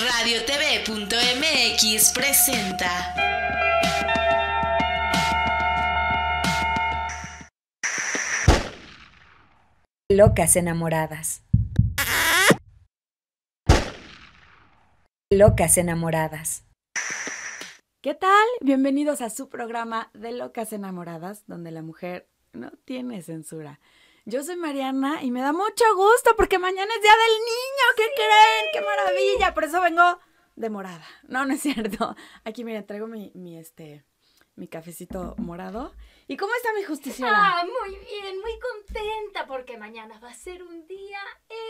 RadioTV.mx presenta. Locas enamoradas. Locas enamoradas. ¿Qué tal? Bienvenidos a su programa de Locas enamoradas, donde la mujer no tiene censura. Yo soy Mariana y me da mucho gusto porque mañana es Día del Niño. ¿Qué creen? ¡Qué maravilla! Por eso vengo de morada. No, no es cierto. Aquí, mira, traigo mi, este, mi cafecito morado. ¿Y cómo está mi justiciera? Ah, muy bien, muy contenta porque mañana va a ser un día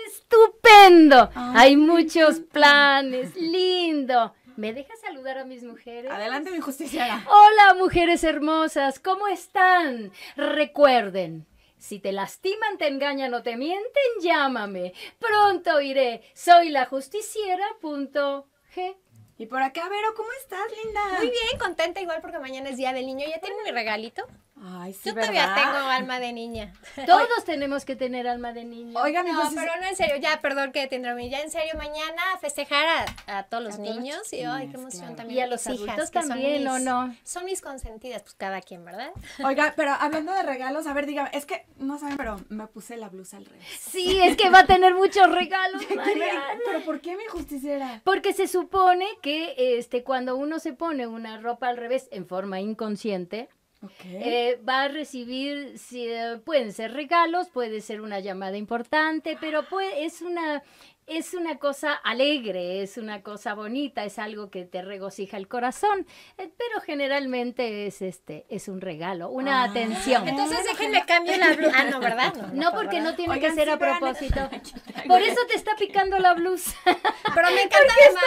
estupendo. Hay muchos planes, lindo. ¿Me deja saludar a mis mujeres? Adelante, mi justiciera. Hola, mujeres hermosas, ¿cómo están? Recuerden, si te lastiman, te engañan o te mienten, llámame. Pronto iré. Soy la justiciera.g. Y por acá, Vero, ¿cómo estás, linda? Muy bien, contenta igual porque mañana es Día del Niño. ¿Ya tienen mi regalito? Ay, Yo todavía tengo alma de niña. Todos tenemos que tener alma de niña. Oigan, no, pero no en serio, ya, perdón que te ya en serio, mañana festejar a, todos los niños y ay, qué emoción también. Y a los adultos también, ¿o no? Son mis consentidas, pues cada quien, ¿verdad? Oiga, pero hablando de regalos, a ver, dígame, es que no saben, pero me puse la blusa al revés. Sí, es que va a tener muchos regalos. pero ¿por qué mi justiciera? Porque se supone que este cuando uno se pone una ropa al revés en forma inconsciente, eh, va a recibir, si, eh, pueden ser regalos, puede ser una llamada importante, pero puede, es una es una cosa alegre, es una cosa bonita, es algo que te regocija el corazón, eh, pero generalmente es este es un regalo, una ah, atención. Entonces déjenme cambiar la blusa. Ah, no, ¿verdad? No, porque no tiene que ser a propósito. Por eso te está picando la blusa. Pero me encanta más,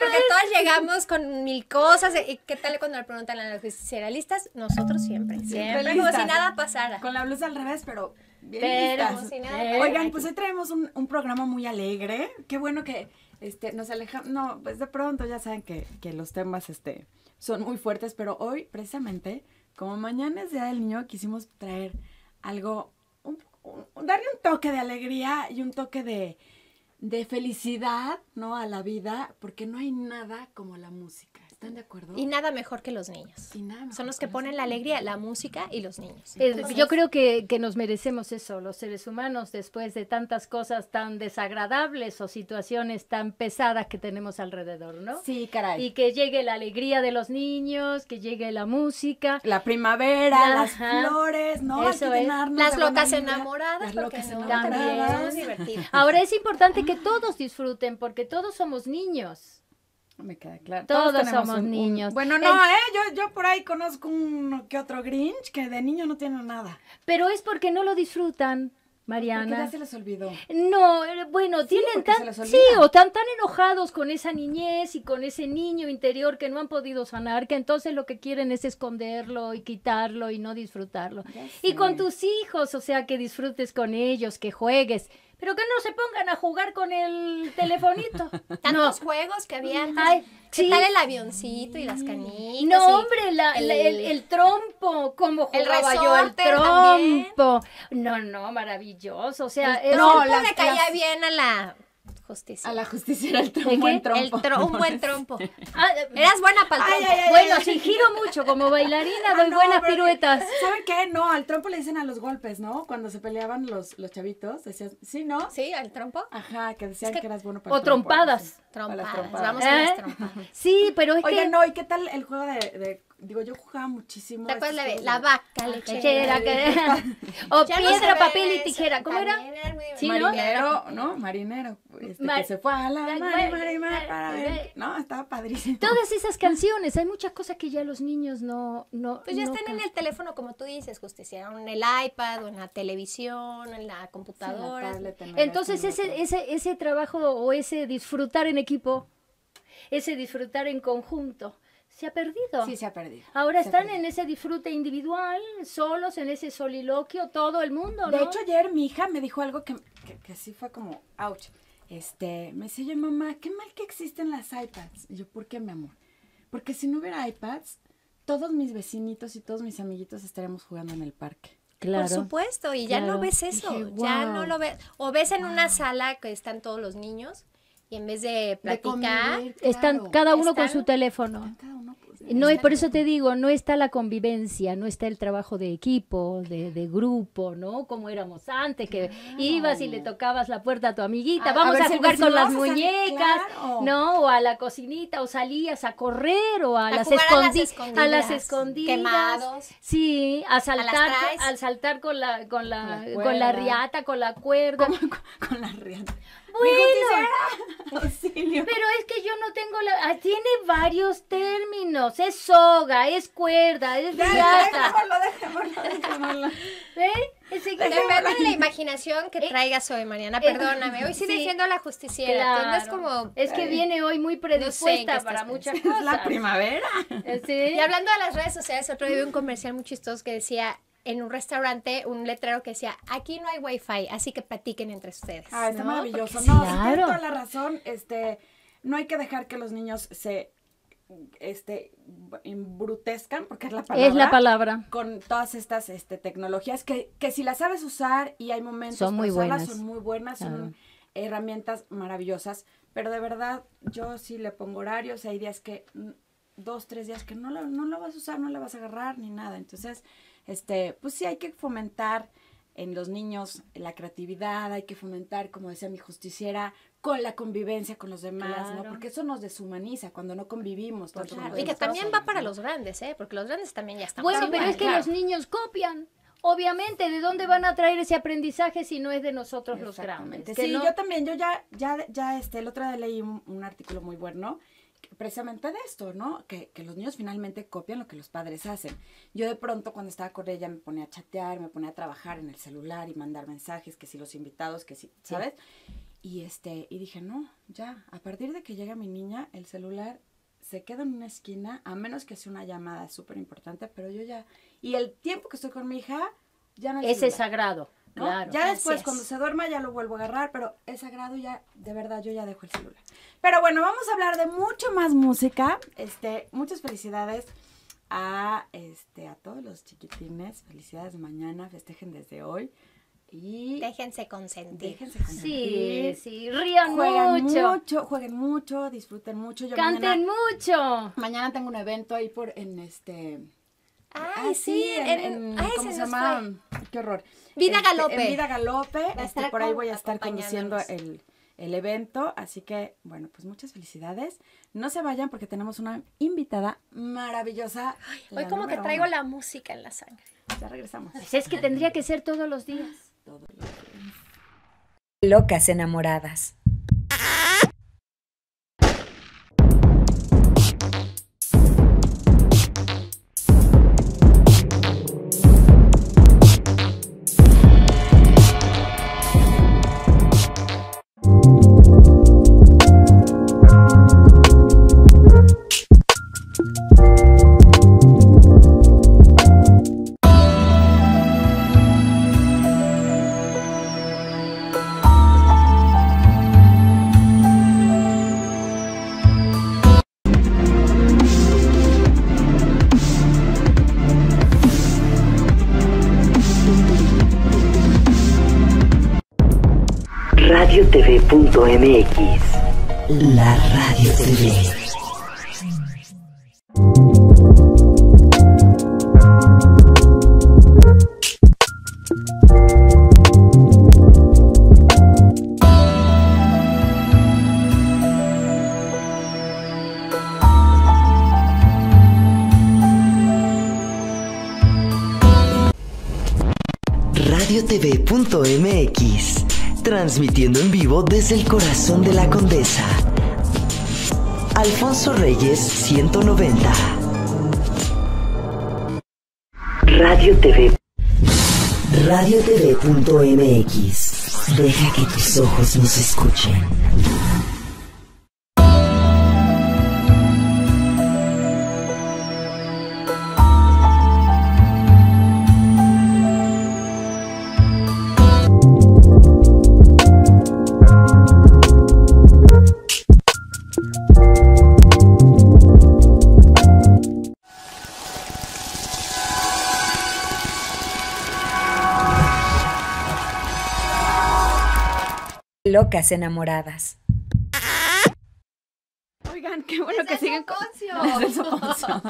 porque todas llegamos con mil cosas. Eh, ¿Y qué tal cuando le preguntan a los realistas Nosotros siempre, siempre, siempre como si nada pasara. Con la blusa al revés, pero Bien pero, eh, Oigan, pues hoy traemos un, programa muy alegre. Qué bueno que este, nos alejamos. No, pues de pronto ya saben que, los temas este, son muy fuertes, pero hoy, precisamente, como mañana es Día del Niño, quisimos traer algo, darle un toque de alegría y un toque de, de felicidad, ¿no? A la vida, porque no hay nada como la música. ¿Están de acuerdo? Y nada mejor que los niños. Son los que ponen la alegría, la música y los niños. yo creo que, nos merecemos eso, los seres humanos, después de tantas cosas tan desagradables o situaciones tan pesadas que tenemos alrededor, ¿no? Sí, caray. Y que llegue la alegría de los niños, que llegue la música. La primavera, las flores, ¿no? Eso Las locas enamoradas, las locas enamoradas. También. Ahora es importante que todos disfruten, porque todos somos niños. Me queda claro. Todos, somos niños. Bueno, no, ¿eh? Yo, por ahí conozco un que otro Grinch que de niño no tiene nada. Pero es porque no lo disfrutan. Mariana. Porque ya se les olvidó. No, eh, bueno, tienen tan. Sí, o están tan enojados con esa niñez y con ese niño interior que no han podido sanar, que entonces lo que quieren es esconderlo y quitarlo y no disfrutarlo. Y con tus hijos, o sea, que disfrutes con ellos, que juegues pero que no se pongan a jugar con el telefonito. Tantos juegos que había Ay, tal el avioncito y las canicas? No, hombre, el, trompo, como el yo trompo. No, no, maravilloso. O sea, el trompo le caía bien a la justicia. A la justicia era el trompo. un buen trompo. Ah, eras buena para el trompo. bueno, sí giro mucho como bailarina, ah, doy buenas piruetas. ¿Saben qué? No, al trompo le dicen a los golpes, ¿no? Cuando se peleaban los, los chavitos, decían, ¿sí, no? Sí, al trompo. Ajá, que decían que, eras bueno para el O trompo, trompadas. trompadas. trompadas. Vamos a las ¿Eh? Sí, pero es que... oye no, ¿y qué tal el juego de, de digo, yo jugaba muchísimo. ¿Te acuerdas la, la vaca ah, lechera? o piedra, papel y tijera. ¿Cómo era? Marinero, ¿no? Marinero. Este, que se fue a la mar, mar, mar, para ver. No, estaba padrísimo. Todas esas canciones, hay muchas cosas que ya los niños no... no pues ya están en el teléfono, como tú dices, Justicia, en el iPad o en la televisión, en la computadora. Entonces ese, ese, ese trabajo o ese disfrutar en equipo, ese disfrutar en conjunto, se ha perdido. Sí, se ha perdido. Ahora están en ese disfrute individual, solos, en ese soliloquio, todo el mundo, ¿no? De hecho, ayer mi hija me dijo algo que, que, que sí fue como, ouch. Este, me decía yo, mamá, qué mal que existen las iPads. Y yo, ¿por qué, mi amor? Porque si no hubiera iPads, todos mis vecinitos y todos mis amiguitos estaríamos jugando en el parque. Claro. Por supuesto, y ya no ves eso, ya no lo ves. O ves en una sala que están todos los niños, y en vez de platicar, están cada uno con su teléfono. no, y por eso te digo, no está la convivencia, no está el trabajo de equipo, de, grupo, ¿no? Como éramos antes, que ibas y le tocabas la puerta a tu amiguita, vamos a, jugar con las muñecas, ¿no? O a la cocinita, o salías a correr, o a, las, escondidas, a las escondidas. Quemados. Sí, a saltar, al saltar con la, con la, con la riata, con la cuerda. con la riata. Pero es que yo no tengo la. Ah, tiene varios términos. Es soga, es cuerda, es riata. Dejémoslo, dejémoslo, ¿Eh? la imaginación que eh, traigas hoy, Mariana. Eh, perdóname. Hoy sigue siendo la justiciera. como, es que viene hoy muy predispuesta para muchas cosas. Es la primavera. Eh, y hablando de las redes sociales, otro día vi un comercial muy chistoso que decía: en un restaurante un letrero que decía, aquí no hay wifi, así que platiquen entre ustedes. Ah, está maravilloso. no, claro. toda la razón, este, no hay que dejar que los niños se este embrutezcan porque es la palabra es la palabra con todas estas este tecnologías que, si las sabes usar y hay momentos son muy buenas son muy buenas son herramientas maravillosas pero de verdad yo sí le pongo horarios hay días que dos tres días que no lo, no lo vas a usar no la vas a agarrar ni nada entonces este, pues sí hay que fomentar en los niños la creatividad, hay que fomentar, como decía mi justiciera, con la convivencia con los demás, ¿no? Porque eso nos deshumaniza cuando no convivimos. Y que también va para los grandes, ¿eh? Porque los grandes también ya están. Bueno, pero es que los niños copian. Obviamente, ¿de dónde van a traer ese aprendizaje si no es de nosotros los grandes? Sí, yo también, yo ya, ya, ya, este, el otro día leí un artículo muy bueno precisamente de esto, ¿no? Que, que, los niños finalmente copian lo que los padres hacen. Yo de pronto cuando estaba con ella me ponía a chatear, me ponía a trabajar en el celular y mandar mensajes, que si los invitados, que si, ¿sabes? Y este, y dije, no, ya, a partir de que llega mi niña, el celular se queda en una esquina, a menos que sea una llamada súper importante, pero yo ya, y el tiempo que estoy con mi hija, ya no... Ese es sagrado ya después, cuando se duerma, ya lo vuelvo a agarrar, pero es sagrado ya, de verdad, yo ya dejo el celular. Pero bueno, vamos a hablar de mucho más música. Este, muchas felicidades a, este, a todos los chiquitines. Felicidades mañana, festejen desde hoy. Y déjense consentir. Déjense Sí, sí, rían mucho. Jueguen mucho, disfruten mucho. Canten mucho. Mañana tengo un evento ahí por en este Ay, ah, sí, en, ay, llama? Qué horror. Vida Galope. Este, Vida Galope, este, por ahí voy a estar conduciendo el, el evento, así que, bueno, pues muchas felicidades. No se vayan porque tenemos una invitada maravillosa. hoy como que traigo la música en la sangre. Ya regresamos. Pues es que tendría que ser Todos los días. Locas enamoradas. radiotv.mx. La Radio TV. desde el corazón de la condesa. Alfonso Reyes 190. Radio TV. Radio TV.mx. Deja que tus ojos nos escuchen. Enamoradas. Oigan, qué bueno que siguen con nosotros.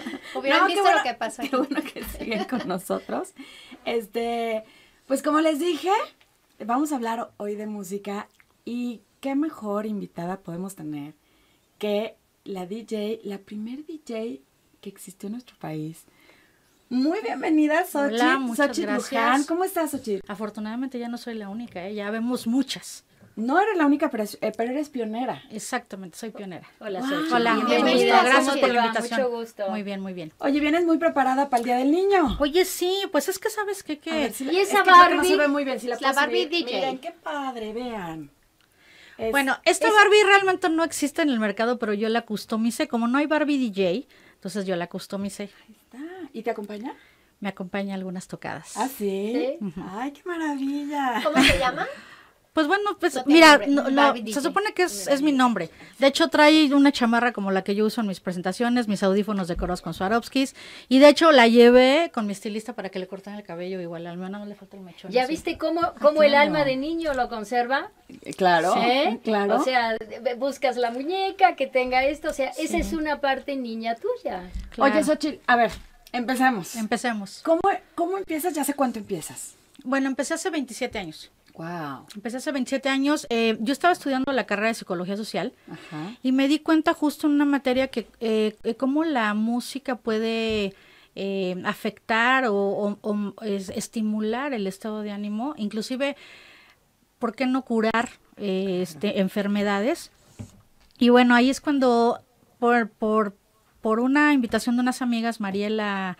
que pasó. Qué bueno que siguen con nosotros. Este, pues como les dije, vamos a hablar hoy de música y qué mejor invitada podemos tener que la DJ, la primer DJ que existió en nuestro país. Muy bienvenida, Xochitl. muchas gracias. ¿Cómo estás, Xochitl? Afortunadamente ya no soy la única, ¿eh? ya vemos muchas. No eres la única, eh, pero, eres pionera. Exactamente, soy pionera. Hola, ah, soy Hola, bienvenida. Gracias por la invitación. Mucho gusto. Muy bien, muy bien. Oye, vienes muy preparada para el Día del Niño. Oye, sí, pues es que sabes que qué. y esa Barbie. muy bien. Si la, Barbie DJ. Miren, qué padre, vean. bueno, esta Barbie realmente no existe en el mercado, pero yo la customicé. Como no hay Barbie DJ, entonces yo la customicé. Ahí está. ¿Y te acompaña? Me acompaña algunas tocadas. ¿Ah, sí? ¿Sí? Ay, qué maravilla. ¿Cómo se llama? Pues bueno, pues mira, se supone que es, mi nombre. De hecho, trae una chamarra como la que yo uso en mis presentaciones, mis audífonos decorados con Swarovskis. Y de hecho, la llevé con mi estilista para que le corten el cabello. Igual al menos no le falta el mechón. ¿Ya viste cómo, ah, el alma de niño lo conserva? Eh, claro, claro. O sea, buscas la muñeca que tenga esto. O sea, esa es una parte niña tuya. Oye, Sochi, a ver, empecemos. Empecemos. ¿Cómo, ¿Cómo empiezas? ¿Ya sé cuánto empiezas? Bueno, empecé hace 27 años. Wow. Empecé hace 27 años. Eh, yo estaba estudiando la carrera de psicología social y me di cuenta justo en una materia que eh, eh cómo la música puede eh, afectar o, estimular el estado de ánimo, inclusive, ¿por qué no curar este, enfermedades? Y bueno, ahí es cuando por, por, por una invitación de unas amigas, Mariela,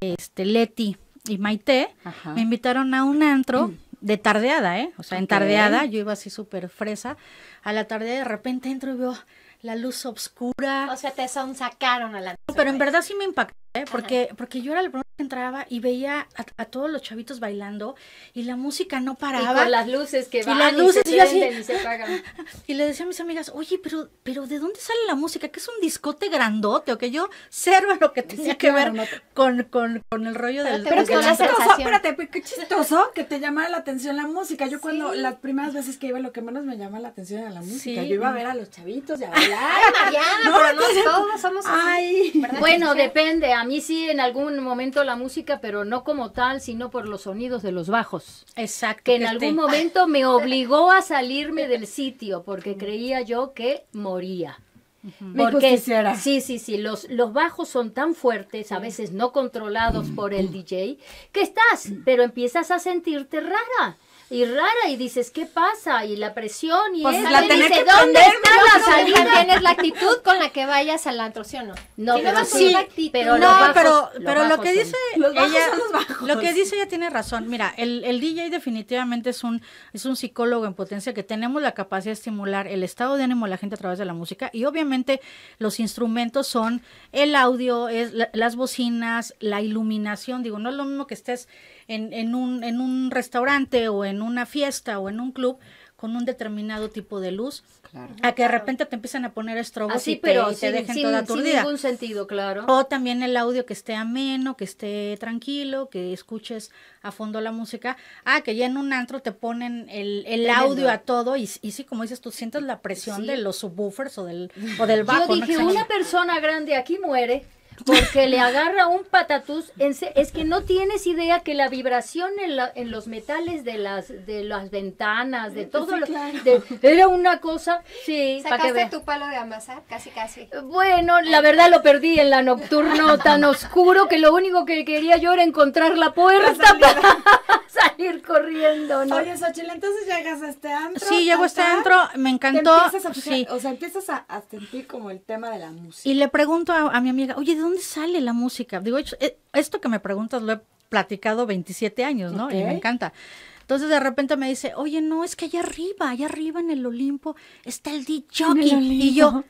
este, Leti y Maite, me invitaron a un antro. de tardeada, ¿eh? O sea, en tardeada, yo iba así súper fresa. A la tarde de repente entro y veo la luz oscura. O sea, te son sacaron a la... Pero en verdad sí me impactó ¿eh? Porque, porque yo era la primera que entraba y veía a, a, todos los chavitos bailando y la música no paraba. Y con las luces que van y, las luces, y, se y, así, y se Y le decía a mis amigas, oye, pero, pero ¿de dónde sale la música? ¿Que es un discote grandote? O que yo cero lo que tenía sí, que ver con, con, con, el rollo del del... Pero que la Espérate, qué chistoso que te llamara la atención la música. Yo cuando las primeras veces que iba, lo que menos me llamaba la atención era la música. Sí. Yo iba a ver a los chavitos y a bailar. Ay, Mariana, pero no, todos somos así, Ay. Bueno, depende, a mí sí, en algún momento la música, pero no como tal, sino por los sonidos de los bajos. Exacto. Que en algún momento me obligó a salirme del sitio porque creía yo que moría. Porque sí, sí, sí, los, los bajos son tan fuertes, a veces no controlados por el mm. DJ, que estás, pero empiezas a sentirte rara y rara y dices, ¿qué pasa? Y la presión y pues dice, ¿dónde está la salida? Tienes la actitud con la que vayas al antro, ¿sí no? No, pero, pero no, pero, lo que dice ella, lo que dice ella tiene razón. Mira, el, el DJ definitivamente es un, es un psicólogo en potencia que tenemos la capacidad de estimular el estado de ánimo de la gente a través de la música y obviamente los instrumentos son el audio, es las bocinas, la iluminación, digo, no es lo mismo que estés en, en, un, en un restaurante o en una fiesta o en un club con un determinado tipo de luz a que de repente te empiezan a poner estrobos y te, dejen toda aturdida. Sin ningún sentido, claro. O también el audio que esté ameno, que esté tranquilo, que escuches a fondo la música. Ah, que ya en un antro te ponen el, el audio a todo y, sí, como dices, tú sientes la presión de los subwoofers o del, o del bajo. Yo dije, una persona grande aquí muere porque le agarra un patatús. Es que no tienes idea que la vibración en, los metales de las de las ventanas, de todo era una cosa. Sí, ¿Sacaste tu palo de amasar? Casi, casi. Bueno, la verdad lo perdí en la nocturno tan oscuro que lo único que quería yo era encontrar la puerta salir corriendo, ¿no? Oye, Xochitl, entonces llegas a este antro. Sí, llego a este antro, me encantó. O sea, empiezas a, sentir como el tema de la música. Y le pregunto a, mi amiga, oye, ¿de dónde sale la música? Digo, eh, esto que me preguntas lo he platicado 27 años, ¿no? Y me encanta. Entonces de repente me dice, oye, no, es que allá arriba, allá arriba en el Olimpo está el DJ. Y yo,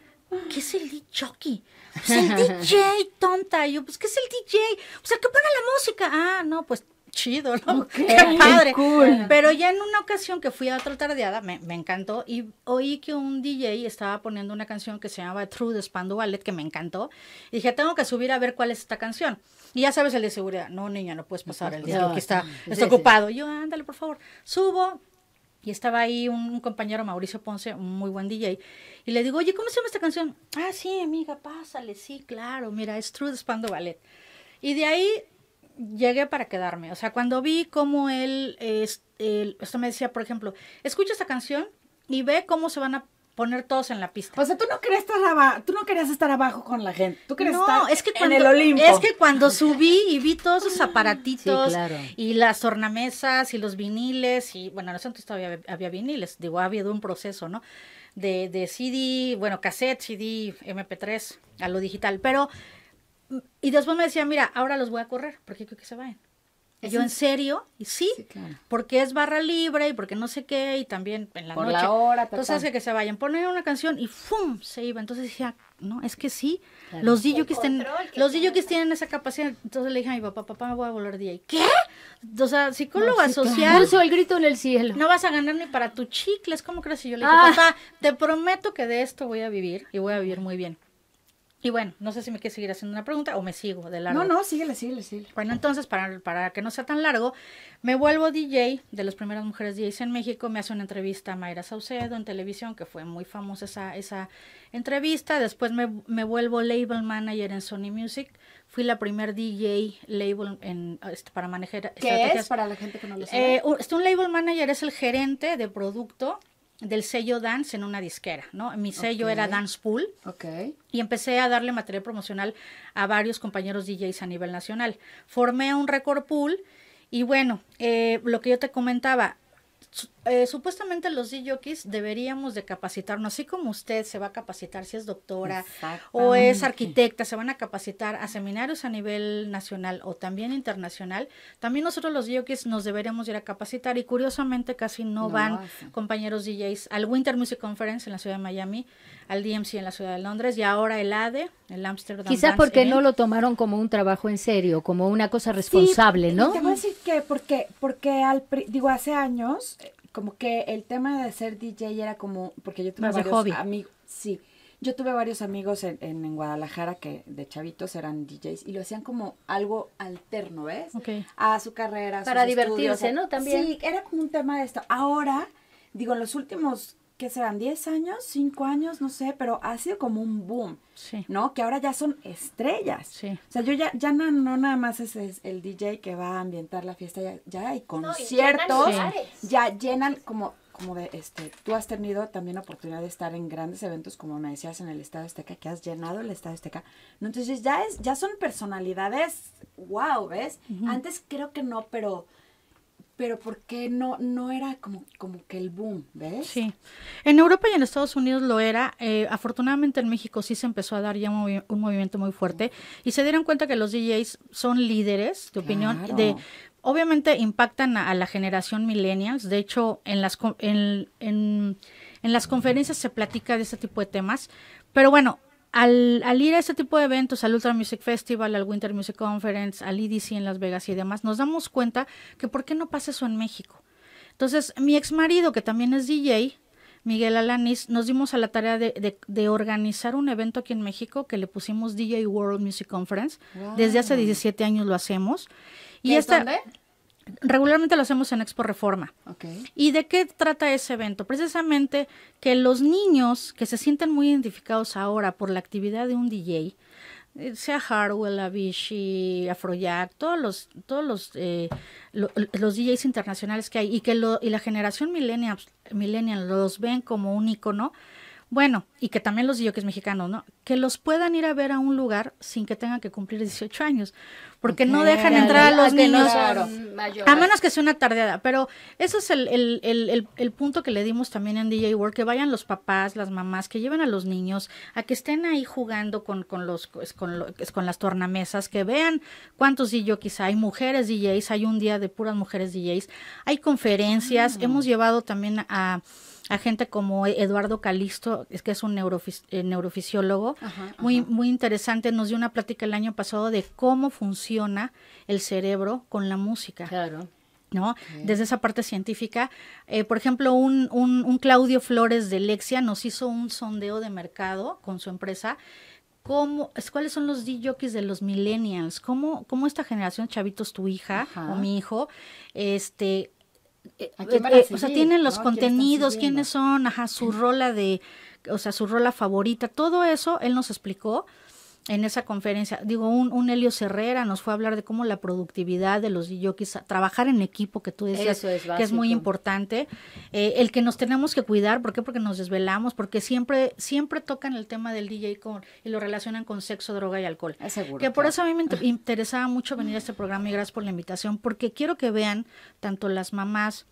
¿qué es el DJ? es pues el DJ, tonta. Y yo, pues, ¿qué es el DJ? O sea, ¿qué pone la música. Ah, no, pues chido, ¿no? qué padre. Cool. Pero ya en una ocasión que fui a otra tardeada, me, me, encantó y oí que un DJ estaba poniendo una canción que se llamaba True de Ballet, que me encantó. Y dije, tengo que subir a ver cuál es esta canción. Y ya sabes el de seguridad, no niña, no puedes pasar, el día que está, está ocupado. Yo, ándale, por favor, subo, y estaba ahí un, compañero, Mauricio Ponce, un muy buen DJ. Y le digo, oye, ¿cómo se llama esta canción? Ah, sí, amiga, pásale, sí, claro. Mira, es True Spando Ballet. Y de ahí llegué para quedarme. O sea, cuando vi cómo él, esto me decía, por ejemplo, escucha esta canción y ve cómo se van a poner todos en la pista. O sea, tú no querías estar abajo, tú no querías estar abajo con la gente. Tú querías estar es que en el Olimpo. Es que cuando subí y vi todos esos aparatitos y las tornamesas y los viniles y bueno, no sé entonces todavía había viniles, digo, había de un proceso, ¿no? De, de CD, bueno, cassette, CD, MP3 a lo digital, pero y después me decía, mira, ahora los voy a correr, porque creo que se vayan. yo, ¿en serio? Y sí, porque es barra libre y porque no sé qué, y también en la noche. Entonces hace que se vayan, ponen una canción y ¡fum! se iba. Entonces decía, no, es que sí, los DJs tienen, los que tienen esa capacidad. Entonces le dije a mi papá, papá, me voy a volar volver ahí ¿Qué? O sea, psicóloga social. el grito en el cielo. No vas a ganar ni para tu chicles, ¿cómo crees? Y yo le dije, ah. papá, te prometo que de esto voy a vivir y voy a vivir muy bien. Y bueno, no sé si me quieres seguir haciendo una pregunta o me sigo de largo. No, no, síguele, síguele, síguele. Bueno, entonces, para, para que no sea tan largo, me vuelvo DJ de las primeras mujeres DJs en México. Me hace una entrevista a Mayra Saucedo en televisión, que fue muy famosa esa, esa entrevista. Después me, vuelvo label manager en Sony Music fui la primer DJ label en, este, para manejar ¿Qué estrategias. es para la gente que no lo eh, sabe? Este, un label manager es el gerente de producto del sello dance en una disquera, ¿no? Mi sello era Dance Pool. Ok. Y empecé a darle material promocional a varios compañeros DJs a nivel nacional. Formé un record pool y bueno, eh, lo que yo te comentaba, eh, supuestamente los DJs deberíamos de capacitarnos, así como usted se va a capacitar si es doctora o es arquitecta, se van a capacitar a seminarios a nivel nacional o también internacional, también nosotros los DJs nos deberíamos ir a capacitar y curiosamente casi no, van compañeros DJs al Winter Music Conference en la ciudad de Miami, al DMC en la ciudad de Londres y ahora el ADE, el Amsterdam. Quizás porque no lo tomaron como un trabajo en serio, como una cosa responsable, ¿no? Te voy a decir que porque, porque al, digo, hace años eh, como que el tema de ser DJ era como, porque yo tuve Más varios amigos, sí, yo tuve varios amigos en, en, Guadalajara que de chavitos eran DJs y lo hacían como algo alterno, ¿ves? A su carrera. A Para divertirse, ¿no? También. Sí, era como un tema de esto. Ahora, digo, en los últimos que serán 10 años, 5 años, no sé, pero ha sido como un boom, sí. ¿no? Que ahora ya son estrellas. Sí. O sea, yo ya, ya no, no nada más es, es, el DJ que va a ambientar la fiesta, ya, ya hay conciertos, ya llenan como como de este, tú has tenido también oportunidad de estar en grandes eventos, como me decías, en el Estado Azteca, que has llenado el Estado Azteca. Entonces ya es, ya son personalidades, wow, ¿ves? Antes creo que no, pero pero ¿por qué no, no era como, como que el boom, ves? Sí, en Europa y en Estados Unidos lo era, eh, afortunadamente en México sí se empezó a dar ya un movimiento muy fuerte y se dieron cuenta que los DJs son líderes, de opinión, de... Obviamente impactan a, la generación millennials, de hecho en las, en, en las conferencias se platica de este tipo de temas, pero bueno, al, ir a este tipo de eventos, al Ultra Music Festival, al Winter Music Conference, al EDC en Las Vegas y demás, nos damos cuenta que por qué no pasa eso en México. Entonces, mi ex marido, que también es DJ, Miguel Alanis, nos dimos a la tarea de, organizar un evento aquí en México que le pusimos DJ World Music Conference. Desde hace 17 años lo hacemos. y esta, Regularmente lo hacemos en Expo Reforma. ¿Y de qué trata ese evento? Precisamente que los niños que se sienten muy identificados ahora por la actividad de un DJ, eh, sea Harwell, Avicii, Afrojack, todos los, todos los, eh, los DJs internacionales que hay y que y la generación millennial, millennial los ven como un icono, bueno, y que también los es mexicanos, ¿no? Que los puedan ir a ver a un lugar sin que tengan que cumplir 18 años, porque no dejan entrar a los niños, a menos que sea una tardeada, pero eso es el, punto que le dimos también en DJ World, que vayan los papás, las mamás, que lleven a los niños, a que estén ahí jugando con, los, con, las tornamesas, que vean cuántos DJs hay, mujeres DJs, hay un día de puras mujeres DJs, hay conferencias, ah. hemos llevado también a a gente como Eduardo Calisto, es que es un eh, neurofisiólogo, muy, muy interesante, nos dio una plática el año pasado de cómo funciona el cerebro con la música. Claro. ¿no? Desde esa parte científica. Eh, por ejemplo, un, Claudio Flores de Lexia nos hizo un sondeo de mercado con su empresa. ¿Cuáles son los DJs de los millennials? ¿Cómo, ¿Cómo esta generación, chavitos, tu hija o mi hijo, este, eh, eh, eh, o sea, tienen los contenidos, quiénes son, ajá, su rola de, o sea, su rola favorita, todo eso él nos explicó en esa conferencia, digo, un, un Helio Herrera nos fue a hablar de cómo la productividad de los DJs, trabajar en equipo, que tú decías que es muy importante, eh, el que nos tenemos que cuidar, ¿por qué? Porque nos desvelamos, porque siempre siempre tocan el tema del DJ con, y lo relacionan con sexo, droga y alcohol. que por eso a mí me ah. interesaba mucho venir a este programa y gracias por la invitación, porque quiero que vean tanto las mamás,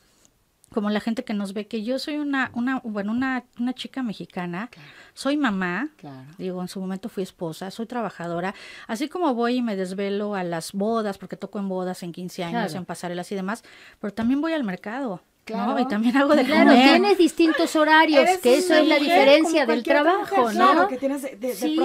como la gente que nos ve, que yo soy una, una bueno, una, una chica mexicana, soy mamá, digo, en su momento fui esposa, soy trabajadora, así como voy y me desvelo a las bodas, porque toco en bodas, en 15 años, en pasarelas y demás, pero también voy al mercado. Claro. y también hago de claro, tienes distintos horarios, que eso es la diferencia del trabajo, ¿no? sí,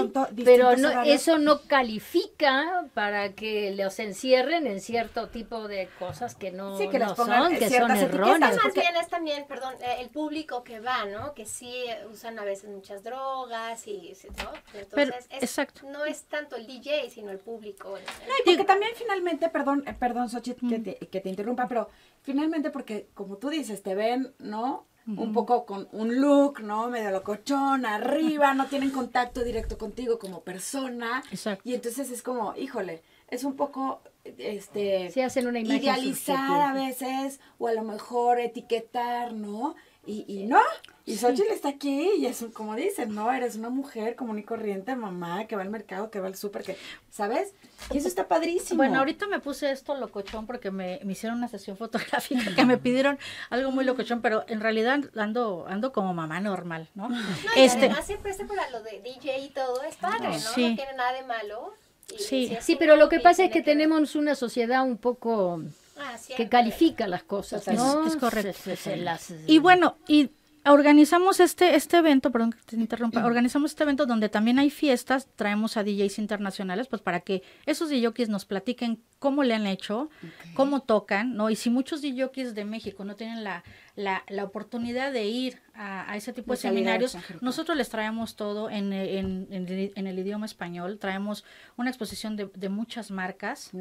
pero eso no califica para que los encierren en cierto tipo de cosas que no, sí, que son, que son erróneas. Más bien es también, perdón, eh, el público que va, ¿no? Que sí usan a veces muchas drogas y, ¿no? Entonces, exacto. no es tanto el DJ, sino el público. ¿no? y porque también finalmente, perdón, eh, perdón Xochitl, mm. que te interrumpa, pero Finalmente, porque como tú dices, te ven, ¿no? Un poco con un look, ¿no? Medio locochón, arriba, no tienen contacto directo contigo como persona. Exacto. Y entonces es como, híjole, es un poco este Se hacen una idealizar a veces o a lo mejor etiquetar, ¿no? Y, y no, y Xochitl está aquí y es como dicen, no, eres una mujer común y corriente, mamá, que va al mercado, que va al súper, que, ¿sabes? Y eso está padrísimo. Bueno, ahorita me puse esto locochón porque me, hicieron una sesión fotográfica que me pidieron algo muy locochón, pero en realidad ando ando como mamá normal, ¿no? no este siempre se para lo de DJ y todo, es padre, ¿no? No tiene nada de malo. sí, sí, pero lo que pasa es que tenemos una sociedad un poco Ah, que califica las cosas, Es, correcto. Y bueno, y organizamos este, este evento, perdón que te interrumpa, organizamos este evento donde también hay fiestas, traemos a DJs internacionales, pues para que esos DJs nos platiquen cómo le han hecho, cómo tocan, ¿no? Y si muchos DJs de México no tienen la, la, la oportunidad de ir a, ese tipo de, seminarios, nosotros les traemos todo en, en, el idioma español, traemos una exposición de, muchas marcas,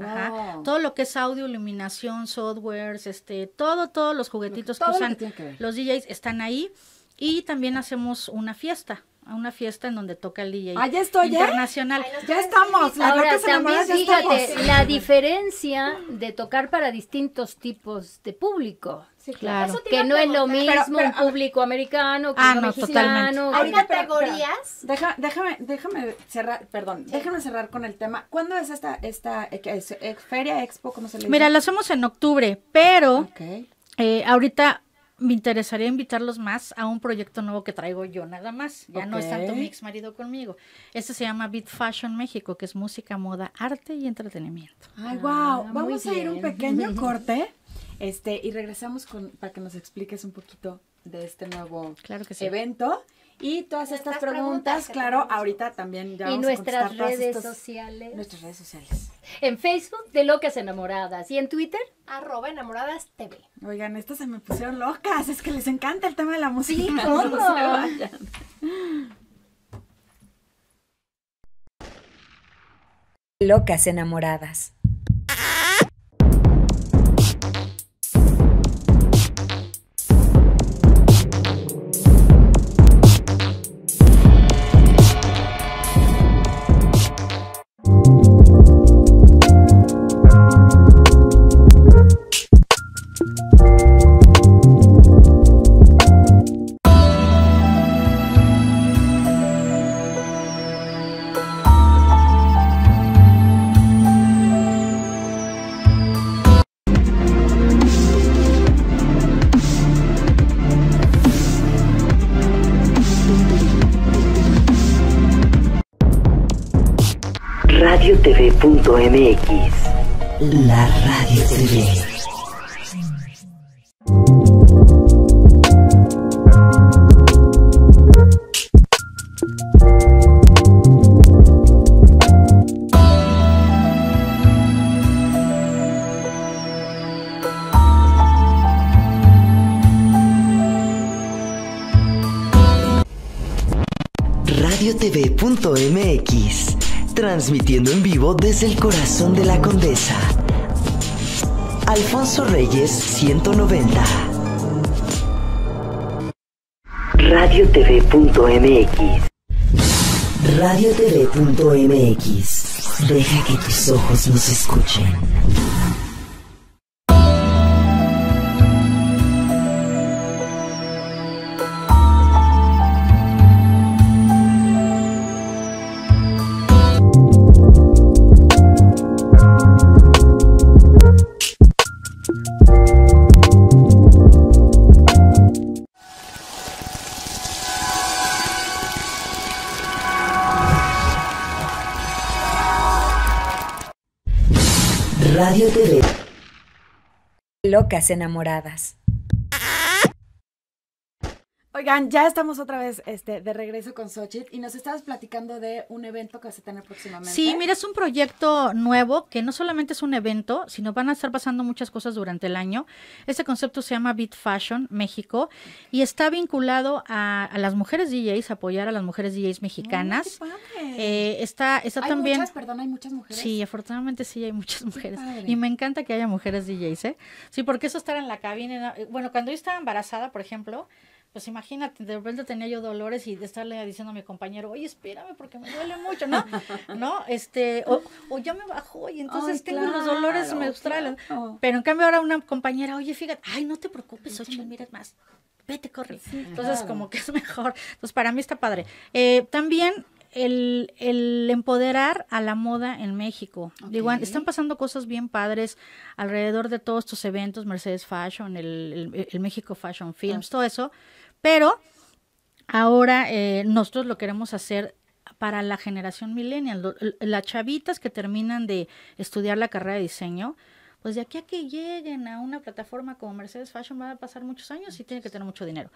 todo lo que es audio, iluminación, softwares, este, todo, todos los juguetitos que, usan los DJs están ahí y también hacemos una fiesta a una fiesta en donde toca el DJ. Ah, ya estoy, ¿eh? Internacional. Ya estamos. La fíjate la diferencia de tocar para distintos tipos de público. Sí, claro. que no es lo mismo un público americano que ah, un no, mexicano. Hay categorías. déjame, déjame cerrar, perdón, déjame cerrar con el tema. ¿Cuándo es esta, esta eh, eh, feria expo? ¿Cómo se le Mira, la hacemos en octubre, pero ahorita me interesaría invitarlos más a un proyecto nuevo que traigo yo nada más. Ya no es tanto mix marido conmigo. Este se llama Beat Fashion México, que es música, moda, arte y entretenimiento. Ay, wow. Ah, Vamos a ir un pequeño corte. Este, y regresamos con, para que nos expliques un poquito de este nuevo claro que sí. evento. Y todas estas preguntas, claro, ahorita también ya. Y nuestras redes sociales. Nuestras redes sociales. En Facebook de Locas Enamoradas y en Twitter arroba enamoradas TV. Oigan, estas se me pusieron locas, es que les encanta el tema de la música. Locas Enamoradas. MX. La Radio transmitiendo en vivo desde el corazón de la Condesa. Alfonso Reyes 190. Radio TV.mx Radio Tv.mx Deja que tus ojos nos escuchen. Radio TV. Locas enamoradas. Oigan, ya estamos otra vez este, de regreso con Sochit y nos estabas platicando de un evento que vas a tener próximamente. Sí, mira, es un proyecto nuevo que no solamente es un evento, sino van a estar pasando muchas cosas durante el año. Este concepto se llama Beat Fashion México y está vinculado a, las mujeres DJs, apoyar a las mujeres DJs mexicanas. Eh, está está ¿Hay también. Muchas, perdón, hay muchas mujeres. Sí, afortunadamente sí hay muchas mujeres. Y me encanta que haya mujeres DJs, ¿eh? Sí, porque eso estar en la cabina. Eh, bueno, cuando yo estaba embarazada, por ejemplo, pues imagínate, de repente tenía yo dolores y de estarle diciendo a mi compañero, oye, espérame porque me duele mucho, ¿no? ¿No? Este, o, ya me bajó y entonces tengo los dolores menstruales. Oh. Pero en cambio ahora una compañera, oye, fíjate, ay, no te preocupes, ocho miras más, vete, corre. entonces como que es mejor. Entonces para mí está padre. Eh, también el, el, empoderar a la moda en México. Digo, están pasando cosas bien padres alrededor de todos estos eventos, Mercedes Fashion, el, el, México Fashion Films, todo eso. Pero ahora eh, nosotros lo queremos hacer para la generación millennial, las chavitas que terminan de estudiar la carrera de diseño, pues de aquí a que lleguen a una plataforma como Mercedes Fashion van a pasar muchos años y tienen que tener mucho dinero.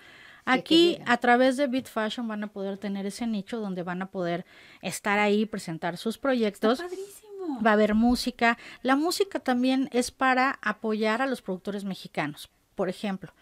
Aquí a través de Beat Fashion van a poder tener ese nicho donde van a poder estar ahí, presentar sus proyectos. Va a haber música. La música también es para apoyar a los productores mexicanos, por ejemplo.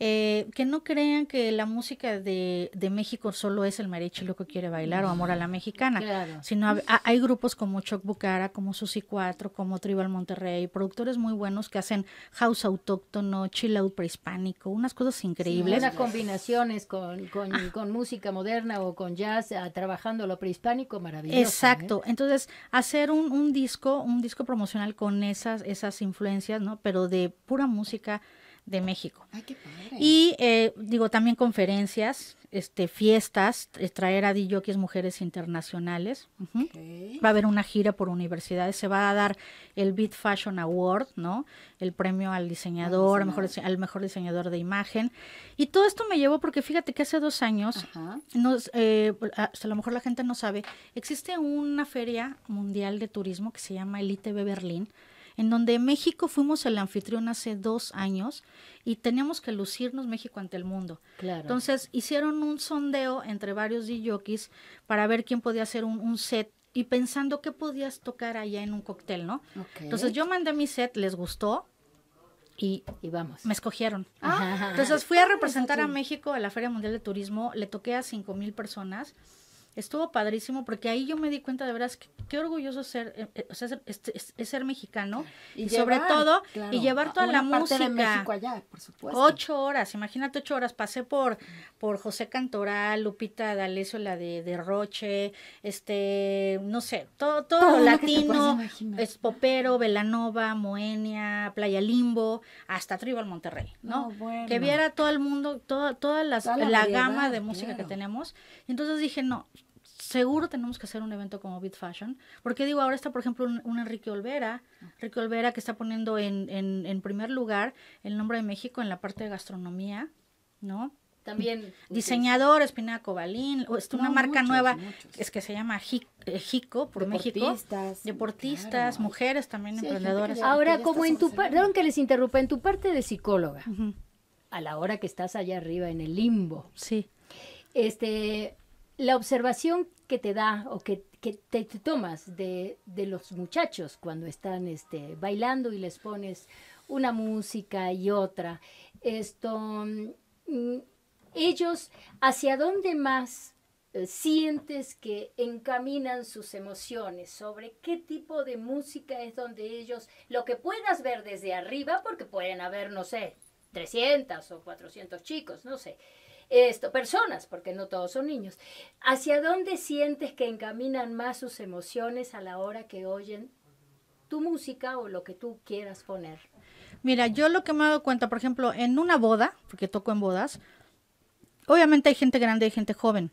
Eh, que no crean que la música de, México solo es el mariachi que quiere bailar o amor a la mexicana, sino hay grupos como Choc Bucara, como Susi 4, como Tribal Monterrey, productores muy buenos que hacen house autóctono, chill out prehispánico, unas cosas increíbles. unas combinaciones con, con, música moderna o con jazz, ah, trabajando lo prehispánico, maravilloso. ¿eh? Exacto, entonces hacer un, un disco, un disco promocional con esas, esas influencias, ¿no? Pero de pura música de México. Y eh, digo, también conferencias, este, fiestas, eh, traer a DJs mujeres internacionales. Va a haber una gira por universidades, se va a dar el Beat Fashion Award, ¿no? El premio al diseñador, al mejor, mejor diseñador de imagen. Y todo esto me llevó porque fíjate que hace dos años, nos, eh, a, lo mejor la gente no sabe, existe una feria mundial de turismo que se llama Elite ITB Berlín en donde México fuimos el anfitrión hace dos años y teníamos que lucirnos México ante el mundo. Entonces hicieron un sondeo entre varios DJs para ver quién podía hacer un, set y pensando qué podías tocar allá en un cóctel, ¿no? Entonces yo mandé mi set, les gustó, y, vamos. Me escogieron. Ah. Entonces fui a ah, representar a México a la Feria Mundial de Turismo, le toqué a cinco mil personas estuvo padrísimo porque ahí yo me di cuenta de veras qué orgulloso ser, eh, eh, o sea, este, es, ser mexicano y, sobre todo y llevar toda la música. De México allá, por supuesto. Ocho horas, imagínate ocho horas. Pasé por por José Cantoral, Lupita D'Alessio, la de, Roche, este, no sé, todo todo, todo latino, Popero, Velanova, Moenia, Playa Limbo, hasta Tribal Monterrey, ¿no? Que viera todo el mundo, toda todas la, gama de música que tenemos. Entonces dije no seguro tenemos que hacer un evento como Beat Fashion. Porque digo, ahora está, por ejemplo, un, Enrique Olvera, Enrique Olvera que está poniendo en, primer lugar el nombre de México en la parte de gastronomía, ¿no? También. Diseñador, es... cobalín. Es una marca nueva es que se llama eh, Jico por México. Deportistas, Deportistas, mujeres también, emprendedoras. Ahora, como en tu parte, que les interrumpa, en tu parte de psicóloga, a la hora que estás allá arriba en el limbo. Sí. Este, la observación que te da o que, te, tomas de, los muchachos cuando están este, bailando y les pones una música y otra, esto, mm, ellos hacia dónde más eh, sientes que encaminan sus emociones, sobre qué tipo de música es donde ellos, lo que puedas ver desde arriba, porque pueden haber, no sé, 300 o 400 chicos, no sé, esto, personas, porque no todos son niños, ¿hacia dónde sientes que encaminan más sus emociones a la hora que oyen tu música o lo que tú quieras poner? Mira, yo lo que me he dado cuenta, por ejemplo, en una boda, porque toco en bodas, obviamente hay gente grande y gente joven.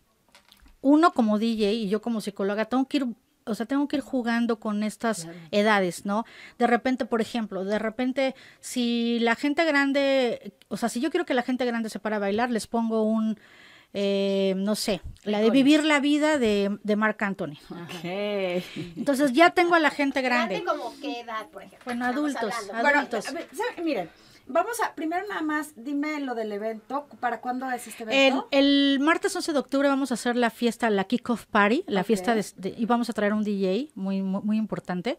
Uno como DJ y yo como psicóloga tengo que ir o sea, tengo que ir jugando con estas edades, ¿no? De repente, por ejemplo, de repente, si la gente grande, o sea, si yo quiero que la gente grande se para a bailar, les pongo un, eh, no sé, la de Vivir la Vida de, de Marc Anthony. Entonces ya tengo a la gente grande. ¿Grande como qué edad, por ejemplo? Bueno, adultos, adultos. miren, Vamos a, primero nada más, dime lo del evento, ¿para cuándo es este evento? El, martes 11 de octubre vamos a hacer la fiesta, la kickoff party, la fiesta de, y vamos a traer un DJ muy, muy, importante.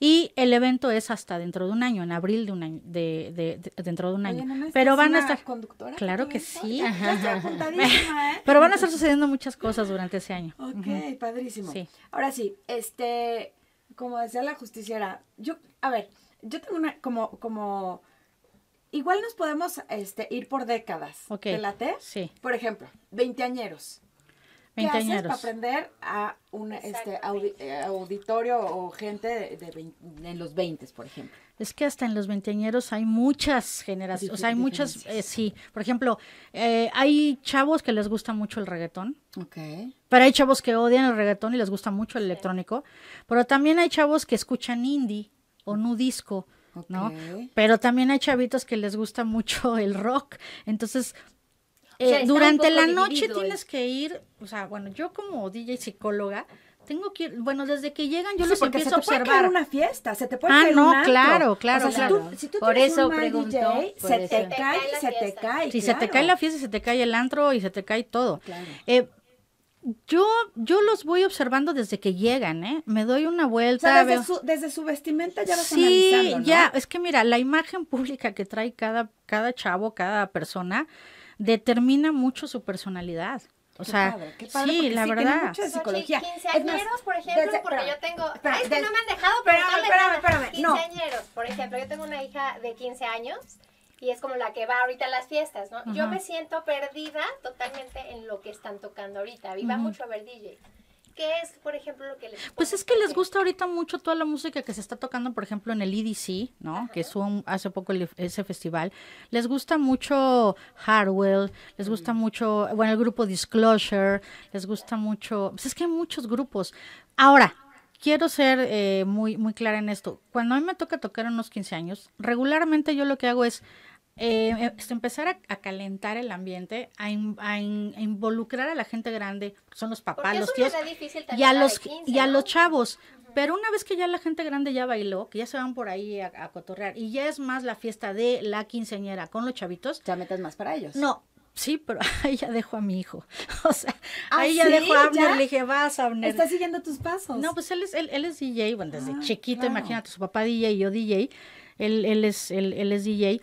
Y el evento es hasta dentro de un año, en abril de un año, de, de, dentro de un año. Pero van a estar... Conductora claro que sí. Ya, ¿eh? Pero van a estar sucediendo muchas cosas durante ese año. Ok, padrísimo. Ahora sí, este, como decía la justiciera, yo, a ver, yo tengo una, como, como Igual nos podemos este, ir por décadas. Ok. la T? Por ejemplo, veinteañeros. ¿Qué para aprender a un este, eh, auditorio o gente de, los 20, por ejemplo? Es que hasta en los veinteañeros hay muchas generaciones, o sea, hay muchas, eh, sí. Por ejemplo, eh, hay chavos que les gusta mucho el reggaetón. Pero hay chavos que odian el reggaetón y les gusta mucho el electrónico. Pero también hay chavos que escuchan indie o nudisco. disco ¿no? Pero también hay chavitos que les gusta mucho el rock. Entonces, eh, durante la noche tienes que ir, o sea, bueno, yo como DJ psicóloga, tengo que ir, bueno, desde que llegan yo lo los empiezo a observar. una fiesta, se te puede ah, no, claro, claro, Si por eso se, Te cae, se, te cae, Si se te cae la fiesta, se te cae el antro y se te cae todo. Eh, yo, yo los voy observando desde que llegan, ¿eh? Me doy una vuelta. O sea, desde, su, desde, su, vestimenta ya vas sí, analizando, ya. Es que mira, la imagen pública que trae cada, cada chavo, cada persona, determina mucho su personalidad. O sea, qué padre, qué sí, la sí, verdad. Mucha psicología. Quinceañeros, por ejemplo, porque yo tengo. ay, es que no me han dejado. Pero, espérame, espérame, espérame. Quinceañeros, por ejemplo, yo tengo una hija de 15 años y es como la que va ahorita a las fiestas, ¿no? Yo me siento perdida totalmente en lo que están tocando ahorita. Viva mucho a ver DJ. ¿Qué es, por ejemplo, lo que les Pues es que les gusta ahorita mucho toda la música que se está tocando, por ejemplo, en el EDC, ¿no? Que es hace poco ese festival. Les gusta mucho Hardwell, les gusta mucho, bueno, el grupo Disclosure, les gusta mucho, pues es que hay muchos grupos. Ahora, quiero ser eh, muy, muy clara en esto. Cuando a mí me toca tocar unos 15 años, regularmente yo lo que hago es Em, em, este, empezar a, calentar el ambiente, a, involucrar a la gente grande, son los papás, los tíos, y a los, chavos. Pero una vez que ya la gente grande ya bailó, que ya se van por ahí a, cotorrear, y ya es más la fiesta de la quinceñera con los chavitos. Ya metes más para ellos. No, sí, pero ahí ya dejo a mi hijo. O sea, ¿Ah, ahí ya a Abner, le dije, vas Abner. Está siguiendo tus pasos. No, pues él es, DJ, bueno, desde ah, chiquito, imagínate, su papá DJ y yo DJ. Él, es, él es DJ